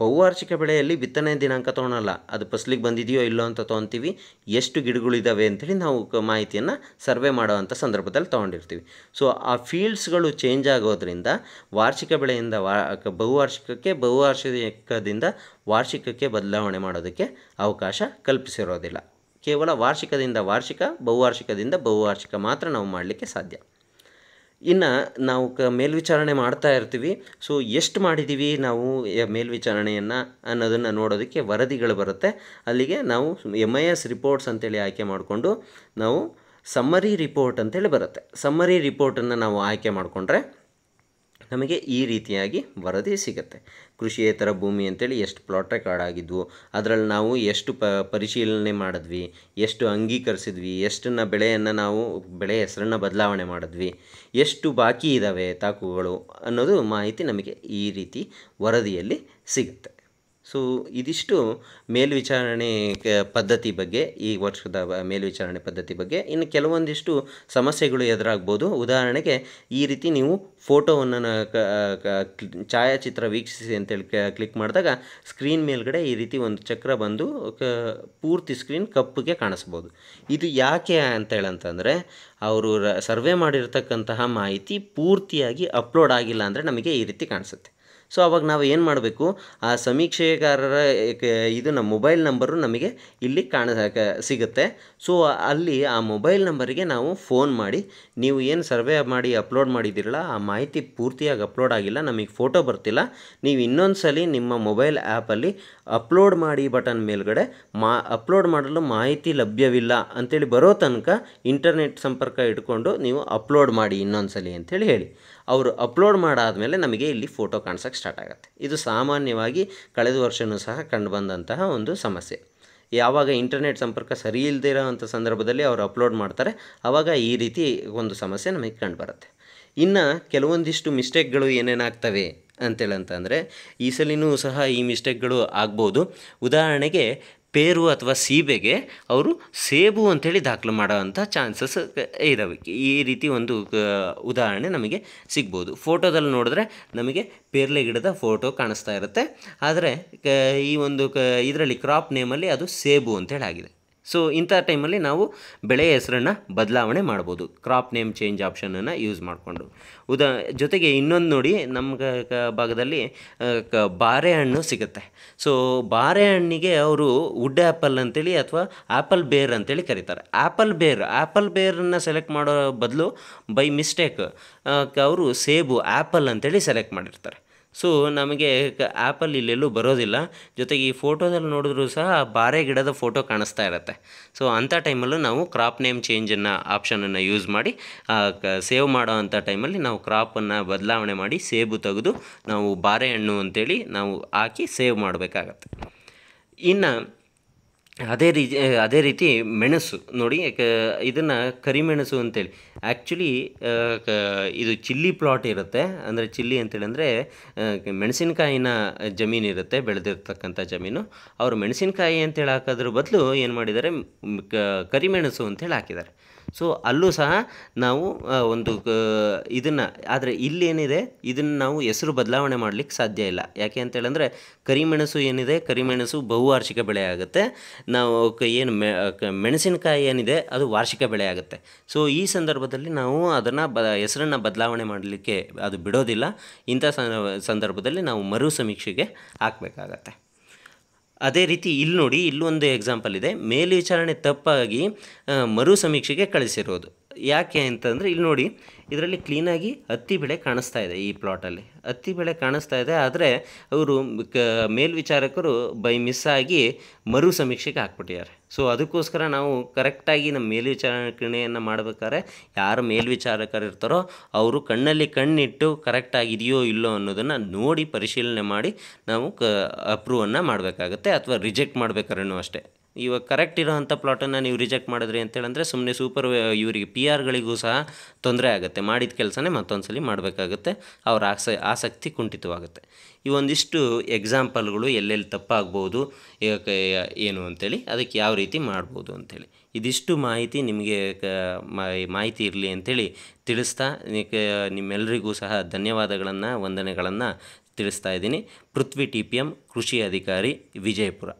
ಬಹುವಾರ್ಷಿಕ ಬೆಳೆಯಲ್ಲಿ ಬಿತ್ತನೆ ದಿನಾಂಕ ತೊಗೊಳಲ್ಲ ಅದು ಫಸ್ಲಿಗೆ ಬಂದಿದೆಯೋ ಇಲ್ಲೋ ಅಂತ ತೊಗೊತೀವಿ ಎಷ್ಟು ಗಿಡಗಳಿದ್ದಾವೆ ಅಂಥೇಳಿ ನಾವು ಮಾಹಿತಿಯನ್ನು ಸರ್ವೆ ಮಾಡೋವಂಥ ಸಂದರ್ಭದಲ್ಲಿ ತೊಗೊಂಡಿರ್ತೀವಿ ಸೊ ಆ ಫೀಲ್ಡ್ಸ್ಗಳು ಚೇಂಜ್ ಆಗೋದ್ರಿಂದ ವಾರ್ಷಿಕ ಬೆಳೆಯಿಂದ ವಾ ಬಹುವಾರ್ಷಿಕಕ್ಕೆ ಬಹುವಾರ್ಷಿಕದಿಂದ ವಾರ್ಷಿಕಕ್ಕೆ ಬದಲಾವಣೆ ಮಾಡೋದಕ್ಕೆ ಅವಕಾಶ ಕಲ್ಪಿಸಿರೋದಿಲ್ಲ ಕೇವಲ ವಾರ್ಷಿಕದಿಂದ ವಾರ್ಷಿಕ ಬಹುವಾರ್ಷಿಕದಿಂದ ಬಹುವಾರ್ಷಿಕ ಮಾತ್ರ ನಾವು ಮಾಡಲಿಕ್ಕೆ ಸಾಧ್ಯ ಇನ್ನು ನಾವು ಕ ಮೇಲ್ವಿಚಾರಣೆ ಮಾಡ್ತಾ ಇರ್ತೀವಿ ಸೊ ಎಷ್ಟು ಮಾಡಿದ್ದೀವಿ ನಾವು ಮೇಲ್ವಿಚಾರಣೆಯನ್ನು ಅನ್ನೋದನ್ನು ನೋಡೋದಕ್ಕೆ ವರದಿಗಳು ಬರುತ್ತೆ ಅಲ್ಲಿಗೆ ನಾವು ಎಮ್ ಐ ಎಸ್ ರಿಪೋರ್ಟ್ಸ್ ಅಂತೇಳಿ ಆಯ್ಕೆ ಮಾಡಿಕೊಂಡು ನಾವು ಸಮ್ಮರಿ ರಿಪೋರ್ಟ್ ಅಂತೇಳಿ ಬರುತ್ತೆ ಸಮ್ಮರಿ ರಿಪೋರ್ಟನ್ನು ನಾವು ಆಯ್ಕೆ ಮಾಡಿಕೊಂಡ್ರೆ ನಮಗೆ ಈ ರೀತಿಯಾಗಿ ವರದಿ ಸಿಗುತ್ತೆ ಕೃಷಿಯೇತರ ಭೂಮಿ ಅಂತೇಳಿ ಎಷ್ಟು ಪ್ಲಾಟ್ ರೆಕಾರ್ಡ್ ಆಗಿದ್ವು ಅದರಲ್ಲಿ ನಾವು ಎಷ್ಟು ಪ ಪರಿಶೀಲನೆ ಮಾಡಿದ್ವಿ ಎಷ್ಟು ಅಂಗೀಕರಿಸಿದ್ವಿ ಎಷ್ಟನ್ನು ಬೆಳೆಯನ್ನು ನಾವು ಬೆಳೆ ಹೆಸರನ್ನು ಬದಲಾವಣೆ ಮಾಡಿದ್ವಿ ಎಷ್ಟು ಬಾಕಿ ಇದ್ದಾವೆ ತಾಕುಗಳು ಅನ್ನೋದು ಮಾಹಿತಿ ನಮಗೆ ಈ ರೀತಿ ವರದಿಯಲ್ಲಿ ಸಿಗುತ್ತೆ ಸೊ ಇದಿಷ್ಟು ಮೇಲ್ವಿಚಾರಣೆ ಪದ್ಧತಿ ಬಗ್ಗೆ ಈ ವರ್ಷದ ಮೇಲ್ವಿಚಾರಣೆ ಪದ್ಧತಿ ಬಗ್ಗೆ ಇನ್ನು ಕೆಲವೊಂದಿಷ್ಟು ಸಮಸ್ಯೆಗಳು ಎದುರಾಗ್ಬೋದು ಉದಾಹರಣೆಗೆ ಈ ರೀತಿ ನೀವು ಫೋಟೋವನ್ನು ಛಾಯಾಚಿತ್ರ ವೀಕ್ಷಿಸಿ ಅಂತೇಳಿ ಕ್ಲಿಕ್ ಮಾಡಿದಾಗ ಸ್ಕ್ರೀನ್ ಮೇಲ್ಗಡೆ ಈ ರೀತಿ ಒಂದು ಚಕ್ರ ಬಂದು ಪೂರ್ತಿ ಸ್ಕ್ರೀನ್ ಕಪ್ಪಿಗೆ ಕಾಣಿಸ್ಬೋದು ಇದು ಯಾಕೆ ಅಂತೇಳಂತಂದರೆ ಅವರು ಸರ್ವೆ ಮಾಡಿರ್ತಕ್ಕಂತಹ ಮಾಹಿತಿ ಪೂರ್ತಿಯಾಗಿ ಅಪ್ಲೋಡ್ ಆಗಿಲ್ಲ ಅಂದರೆ ನಮಗೆ ಈ ರೀತಿ ಕಾಣಿಸುತ್ತೆ ಸೊ ಅವಾಗ ನಾವು ಏನು ಮಾಡಬೇಕು ಆ ಸಮೀಕ್ಷೆಗಾರರ ಇದು ನಮ್ಮ ಮೊಬೈಲ್ ನಂಬರು ನಮಗೆ ಇಲ್ಲಿ ಕಾಣ ಸಿಗುತ್ತೆ ಸೊ ಅಲ್ಲಿ ಆ ಮೊಬೈಲ್ ನಂಬರಿಗೆ ನಾವು ಫೋನ್ ಮಾಡಿ ನೀವು ಏನು ಸರ್ವೆ ಮಾಡಿ ಅಪ್ಲೋಡ್ ಮಾಡಿದ್ದೀರಲ್ಲ ಆ ಮಾಹಿತಿ ಪೂರ್ತಿಯಾಗಿ ಅಪ್ಲೋಡ್ ಆಗಿಲ್ಲ ನಮಗೆ ಫೋಟೋ ಬರ್ತಿಲ್ಲ ನೀವು ಇನ್ನೊಂದು ಸಲ ನಿಮ್ಮ ಮೊಬೈಲ್ ಆ್ಯಪಲ್ಲಿ ಅಪ್ಲೋಡ್ ಮಾಡಿ ಬಟನ್ ಮೇಲ್ಗಡೆ ಮಾ ಅಪ್ಲೋಡ್ ಮಾಡಲು ಮಾಹಿತಿ ಲಭ್ಯವಿಲ್ಲ ಅಂಥೇಳಿ ಬರೋ ತನಕ ಇಂಟರ್ನೆಟ್ ಸಂಪರ್ಕ ಇಟ್ಕೊಂಡು ನೀವು ಅಪ್ಲೋಡ್ ಮಾಡಿ ಇನ್ನೊಂದು ಸಲ ಅಂಥೇಳಿ ಹೇಳಿ ಅವರು ಅಪ್ಲೋಡ್ ಮಾಡಾದಮೇಲೆ ನಮಗೆ ಇಲ್ಲಿ ಫೋಟೋ ಕಾಣಿಸೋಕ್ಕೆ ಸ್ಟಾರ್ಟ್ ಆಗುತ್ತೆ ಇದು ಸಾಮಾನ್ಯವಾಗಿ ಕಳೆದ ವರ್ಷವೂ ಸಹ ಕಂಡುಬಂದಂತಹ ಒಂದು ಸಮಸ್ಯೆ ಯಾವಾಗ ಇಂಟರ್ನೆಟ್ ಸಂಪರ್ಕ ಸರಿ ಇಲ್ಲದೇ ಇರೋವಂಥ ಸಂದರ್ಭದಲ್ಲಿ ಅವರು ಅಪ್ಲೋಡ್ ಮಾಡ್ತಾರೆ ಆವಾಗ ಈ ರೀತಿ ಒಂದು ಸಮಸ್ಯೆ ನಮಗೆ ಕಂಡುಬರುತ್ತೆ ಇನ್ನು ಕೆಲವೊಂದಿಷ್ಟು ಮಿಸ್ಟೇಕ್ಗಳು ಏನೇನಾಗ್ತವೆ ಅಂತೇಳಂತಂದರೆ ಈ ಸಲಿನೂ ಸಹ ಈ ಮಿಸ್ಟೇಕ್ಗಳು ಆಗ್ಬೋದು ಉದಾಹರಣೆಗೆ ಪೇರು ಅಥವಾ ಸೀಬೆಗೆ ಅವರು ಸೇಬು ಅಂಥೇಳಿ ದಾಖಲು ಮಾಡೋವಂಥ ಚಾನ್ಸಸ್ ಇದ್ದಾವೆ ಈ ರೀತಿ ಒಂದು ಉದಾಹರಣೆ ನಮಗೆ ಸಿಗ್ಬೋದು ಫೋಟೋದಲ್ಲಿ ನೋಡಿದ್ರೆ ನಮಗೆ ಪೇರ್ಲೆ ಗಿಡದ ಫೋಟೋ ಕಾಣಿಸ್ತಾ ಇರುತ್ತೆ ಆದರೆ ಈ ಒಂದು ಕ ಇದರಲ್ಲಿ ಕ್ರಾಪ್ ನೇಮಲ್ಲಿ ಅದು ಸೇಬು ಅಂತೇಳಿ ಆಗಿದೆ ಸೊ ಇಂಥ ಟೈಮಲ್ಲಿ ನಾವು ಬೆಳೆ ಹೆಸರನ್ನು ಬದಲಾವಣೆ ಮಾಡ್ಬೋದು ಕ್ರಾಪ್ ನೇಮ್ ಚೇಂಜ್ ಆಪ್ಷನನ್ನು ಯೂಸ್ ಮಾಡಿಕೊಂಡು ಉದಾ ಜೊತೆಗೆ ಇನ್ನೊಂದು ನೋಡಿ ನಮ್ಮ ಭಾಗದಲ್ಲಿ ಕ ಬಾರೆಹಣ್ಣು ಸಿಗುತ್ತೆ ಸೊ ಬಾರೆಹಣ್ಣಿಗೆ ಅವರು ವುಡ್ ಆ್ಯಪಲ್ ಅಂತೇಳಿ ಅಥವಾ ಆ್ಯಪಲ್ ಬೇರ್ ಅಂತೇಳಿ ಕರೀತಾರೆ ಆ್ಯಪಲ್ ಬೇರ್ ಆ್ಯಪಲ್ ಬೇರನ್ನು ಸೆಲೆಕ್ಟ್ ಮಾಡೋ ಬದಲು ಬೈ ಮಿಸ್ಟೇಕ್ ಅವರು ಸೇಬು ಆ್ಯಪಲ್ ಅಂತೇಳಿ ಸೆಲೆಕ್ಟ್ ಮಾಡಿರ್ತಾರೆ ಸೊ ನಮಗೆ ಆ್ಯಪಲ್ಲಿ ಇಲ್ಲೆಲ್ಲೂ ಬರೋದಿಲ್ಲ ಜೊತೆಗೆ ಈ ಫೋಟೋದಲ್ಲಿ ನೋಡಿದ್ರೂ ಸಹ ಬಾರೆ ಗಿಡದ ಫೋಟೋ ಕಾಣಿಸ್ತಾ ಇರುತ್ತೆ ಸೊ ಅಂಥ ಟೈಮಲ್ಲೂ ನಾವು ಕ್ರಾಪ್ ನೇಮ್ ಚೇಂಜನ್ನು ಆಪ್ಷನನ್ನು ಯೂಸ್ ಮಾಡಿ ಸೇವ್ ಮಾಡೋ ಅಂಥ ಟೈಮಲ್ಲಿ ನಾವು ಕ್ರಾಪನ್ನು ಬದಲಾವಣೆ ಮಾಡಿ ಸೇಬು ತೆಗೆದು ನಾವು ಬಾರೆ ಹಣ್ಣು ಅಂತೇಳಿ ನಾವು ಹಾಕಿ ಸೇವ್ ಮಾಡಬೇಕಾಗತ್ತೆ ಇನ್ನು ಅದೇ ರೀತಿ ಅದೇ ರೀತಿ ಮೆಣಸು ನೋಡಿ ಕ ಇದನ್ನು ಕರಿಮೆಣಸು ಅಂತೇಳಿ ಆ್ಯಕ್ಚುಲಿ ಕ ಇದು ಚಿಲ್ಲಿ ಪ್ಲಾಟ್ ಇರುತ್ತೆ ಅಂದರೆ ಚಿಲ್ಲಿ ಅಂತೇಳಿ ಅಂದರೆ ಮೆಣಸಿನಕಾಯಿನ ಜಮೀನಿರುತ್ತೆ ಬೆಳೆದಿರ್ತಕ್ಕಂಥ ಜಮೀನು ಅವರು ಮೆಣಸಿನಕಾಯಿ ಅಂತೇಳಿ ಹಾಕೋದ್ರ ಬದಲು ಏನು ಮಾಡಿದ್ದಾರೆ ಕರಿಮೆಣಸು ಅಂತೇಳಿ ಹಾಕಿದ್ದಾರೆ ಸೊ ಅಲ್ಲೂ ಸಹ ನಾವು ಒಂದು ಇದನ್ನು ಆದರೆ ಇಲ್ಲೇನಿದೆ ಇದನ್ನು ನಾವು ಹೆಸರು ಬದಲಾವಣೆ ಮಾಡಲಿಕ್ಕೆ ಸಾಧ್ಯ ಇಲ್ಲ ಯಾಕೆ ಅಂತೇಳಂದರೆ ಕರಿಮೆಣಸು ಏನಿದೆ ಕರಿಮೆಣಸು ಬಹುವಾರ್ಷಿಕ ಬೆಳೆ ಆಗುತ್ತೆ ನಾವು ಏನು ಮೆಣಸಿನಕಾಯಿ ಏನಿದೆ ಅದು ವಾರ್ಷಿಕ ಬೆಳೆ ಆಗುತ್ತೆ ಸೊ ಈ ಸಂದರ್ಭದಲ್ಲಿ ನಾವು ಅದನ್ನು ಬ ಹೆಸರನ್ನು ಬದಲಾವಣೆ ಮಾಡಲಿಕ್ಕೆ ಅದು ಬಿಡೋದಿಲ್ಲ ಇಂಥ ಸಂದರ್ಭದಲ್ಲಿ ನಾವು ಮರು ಸಮೀಕ್ಷೆಗೆ ಹಾಕಬೇಕಾಗತ್ತೆ ಅದೇ ರೀತಿ ಇಲ್ಲಿ ನೋಡಿ ಇಲ್ಲೊಂದು ಎಕ್ಸಾಂಪಲ್ ಇದೆ ಮೇಲ್ವಿಚಾರಣೆ ತಪ್ಪಾಗಿ ಮರು ಸಮೀಕ್ಷೆಗೆ ಕಳಿಸಿರೋದು ಯಾಕೆ ಅಂತಂದರೆ ಇಲ್ಲಿ ನೋಡಿ ಇದರಲ್ಲಿ ಕ್ಲೀನಾಗಿ ಹತ್ತಿ ಬೆಳೆ ಕಾಣಿಸ್ತಾ ಇದೆ ಈ ಪ್ಲಾಟಲ್ಲಿ ಹತ್ತಿ ಬೆಳೆ ಕಾಣಿಸ್ತಾ ಇದೆ ಆದರೆ ಅವರು ಕ ಮೇಲ್ವಿಚಾರಕರು ಬೈ ಮಿಸ್ ಆಗಿ ಮರು ಸಮೀಕ್ಷೆಗೆ ಹಾಕ್ಬಿಟ್ಟಿದ್ದಾರೆ ಸೊ ಅದಕ್ಕೋಸ್ಕರ ನಾವು ಕರೆಕ್ಟಾಗಿ ನಮ್ಮ ಮೇಲ್ವಿಚಾರಣೆಯನ್ನು ಮಾಡಬೇಕಾದ್ರೆ ಯಾರು ಮೇಲ್ವಿಚಾರಕರು ಇರ್ತಾರೋ ಅವರು ಕಣ್ಣಲ್ಲಿ ಕಣ್ಣಿಟ್ಟು ಕರೆಕ್ಟಾಗಿದೆಯೋ ಇಲ್ಲೋ ಅನ್ನೋದನ್ನು ನೋಡಿ ಪರಿಶೀಲನೆ ಮಾಡಿ ನಾವು ಕ ಅಪ್ರೂವನ್ನು ಮಾಡಬೇಕಾಗತ್ತೆ ಅಥವಾ ರಿಜೆಕ್ಟ್ ಮಾಡಬೇಕಾದ್ರೂ ಅಷ್ಟೇ ಇವಾಗ ಕರೆಕ್ಟ್ ಇರೋವಂಥ ಪ್ಲಾಟನ್ನು ನೀವು ರಿಜೆಕ್ಟ್ ಮಾಡಿದ್ರಿ ಅಂತೇಳಂದರೆ ಸುಮ್ಮನೆ ಸೂಪರ್ ಇವರಿಗೆ ಪಿ ಆರ್ಗಳಿಗೂ ಸಹ ತೊಂದರೆ ಆಗುತ್ತೆ ಮಾಡಿದ ಕೆಲಸನೇ ಮತ್ತೊಂದು ಸಲ ಮಾಡಬೇಕಾಗುತ್ತೆ ಅವ್ರ ಆಸ ಆಸಕ್ತಿ ಕುಂಠಿತವಾಗುತ್ತೆ ಈ ಒಂದಿಷ್ಟು ಎಕ್ಸಾಂಪಲ್ಗಳು ಎಲ್ಲೆಲ್ಲಿ ತಪ್ಪಾಗ್ಬೋದು ಏನು ಅಂತೇಳಿ ಅದಕ್ಕೆ ಯಾವ ರೀತಿ ಮಾಡ್ಬೋದು ಅಂಥೇಳಿ ಇದಿಷ್ಟು ಮಾಹಿತಿ ನಿಮಗೆ ಮಾಹಿತಿ ಇರಲಿ ಅಂಥೇಳಿ ತಿಳಿಸ್ತಾ ನಿಮ್ಮೆಲ್ಲರಿಗೂ ಸಹ ಧನ್ಯವಾದಗಳನ್ನು ವಂದನೆಗಳನ್ನು ತಿಳಿಸ್ತಾ ಇದ್ದೀನಿ ಪೃಥ್ವಿ ಟಿ ಪಿ ಎಮ್ ಕೃಷಿ ಅಧಿಕಾರಿ ವಿಜಯಪುರ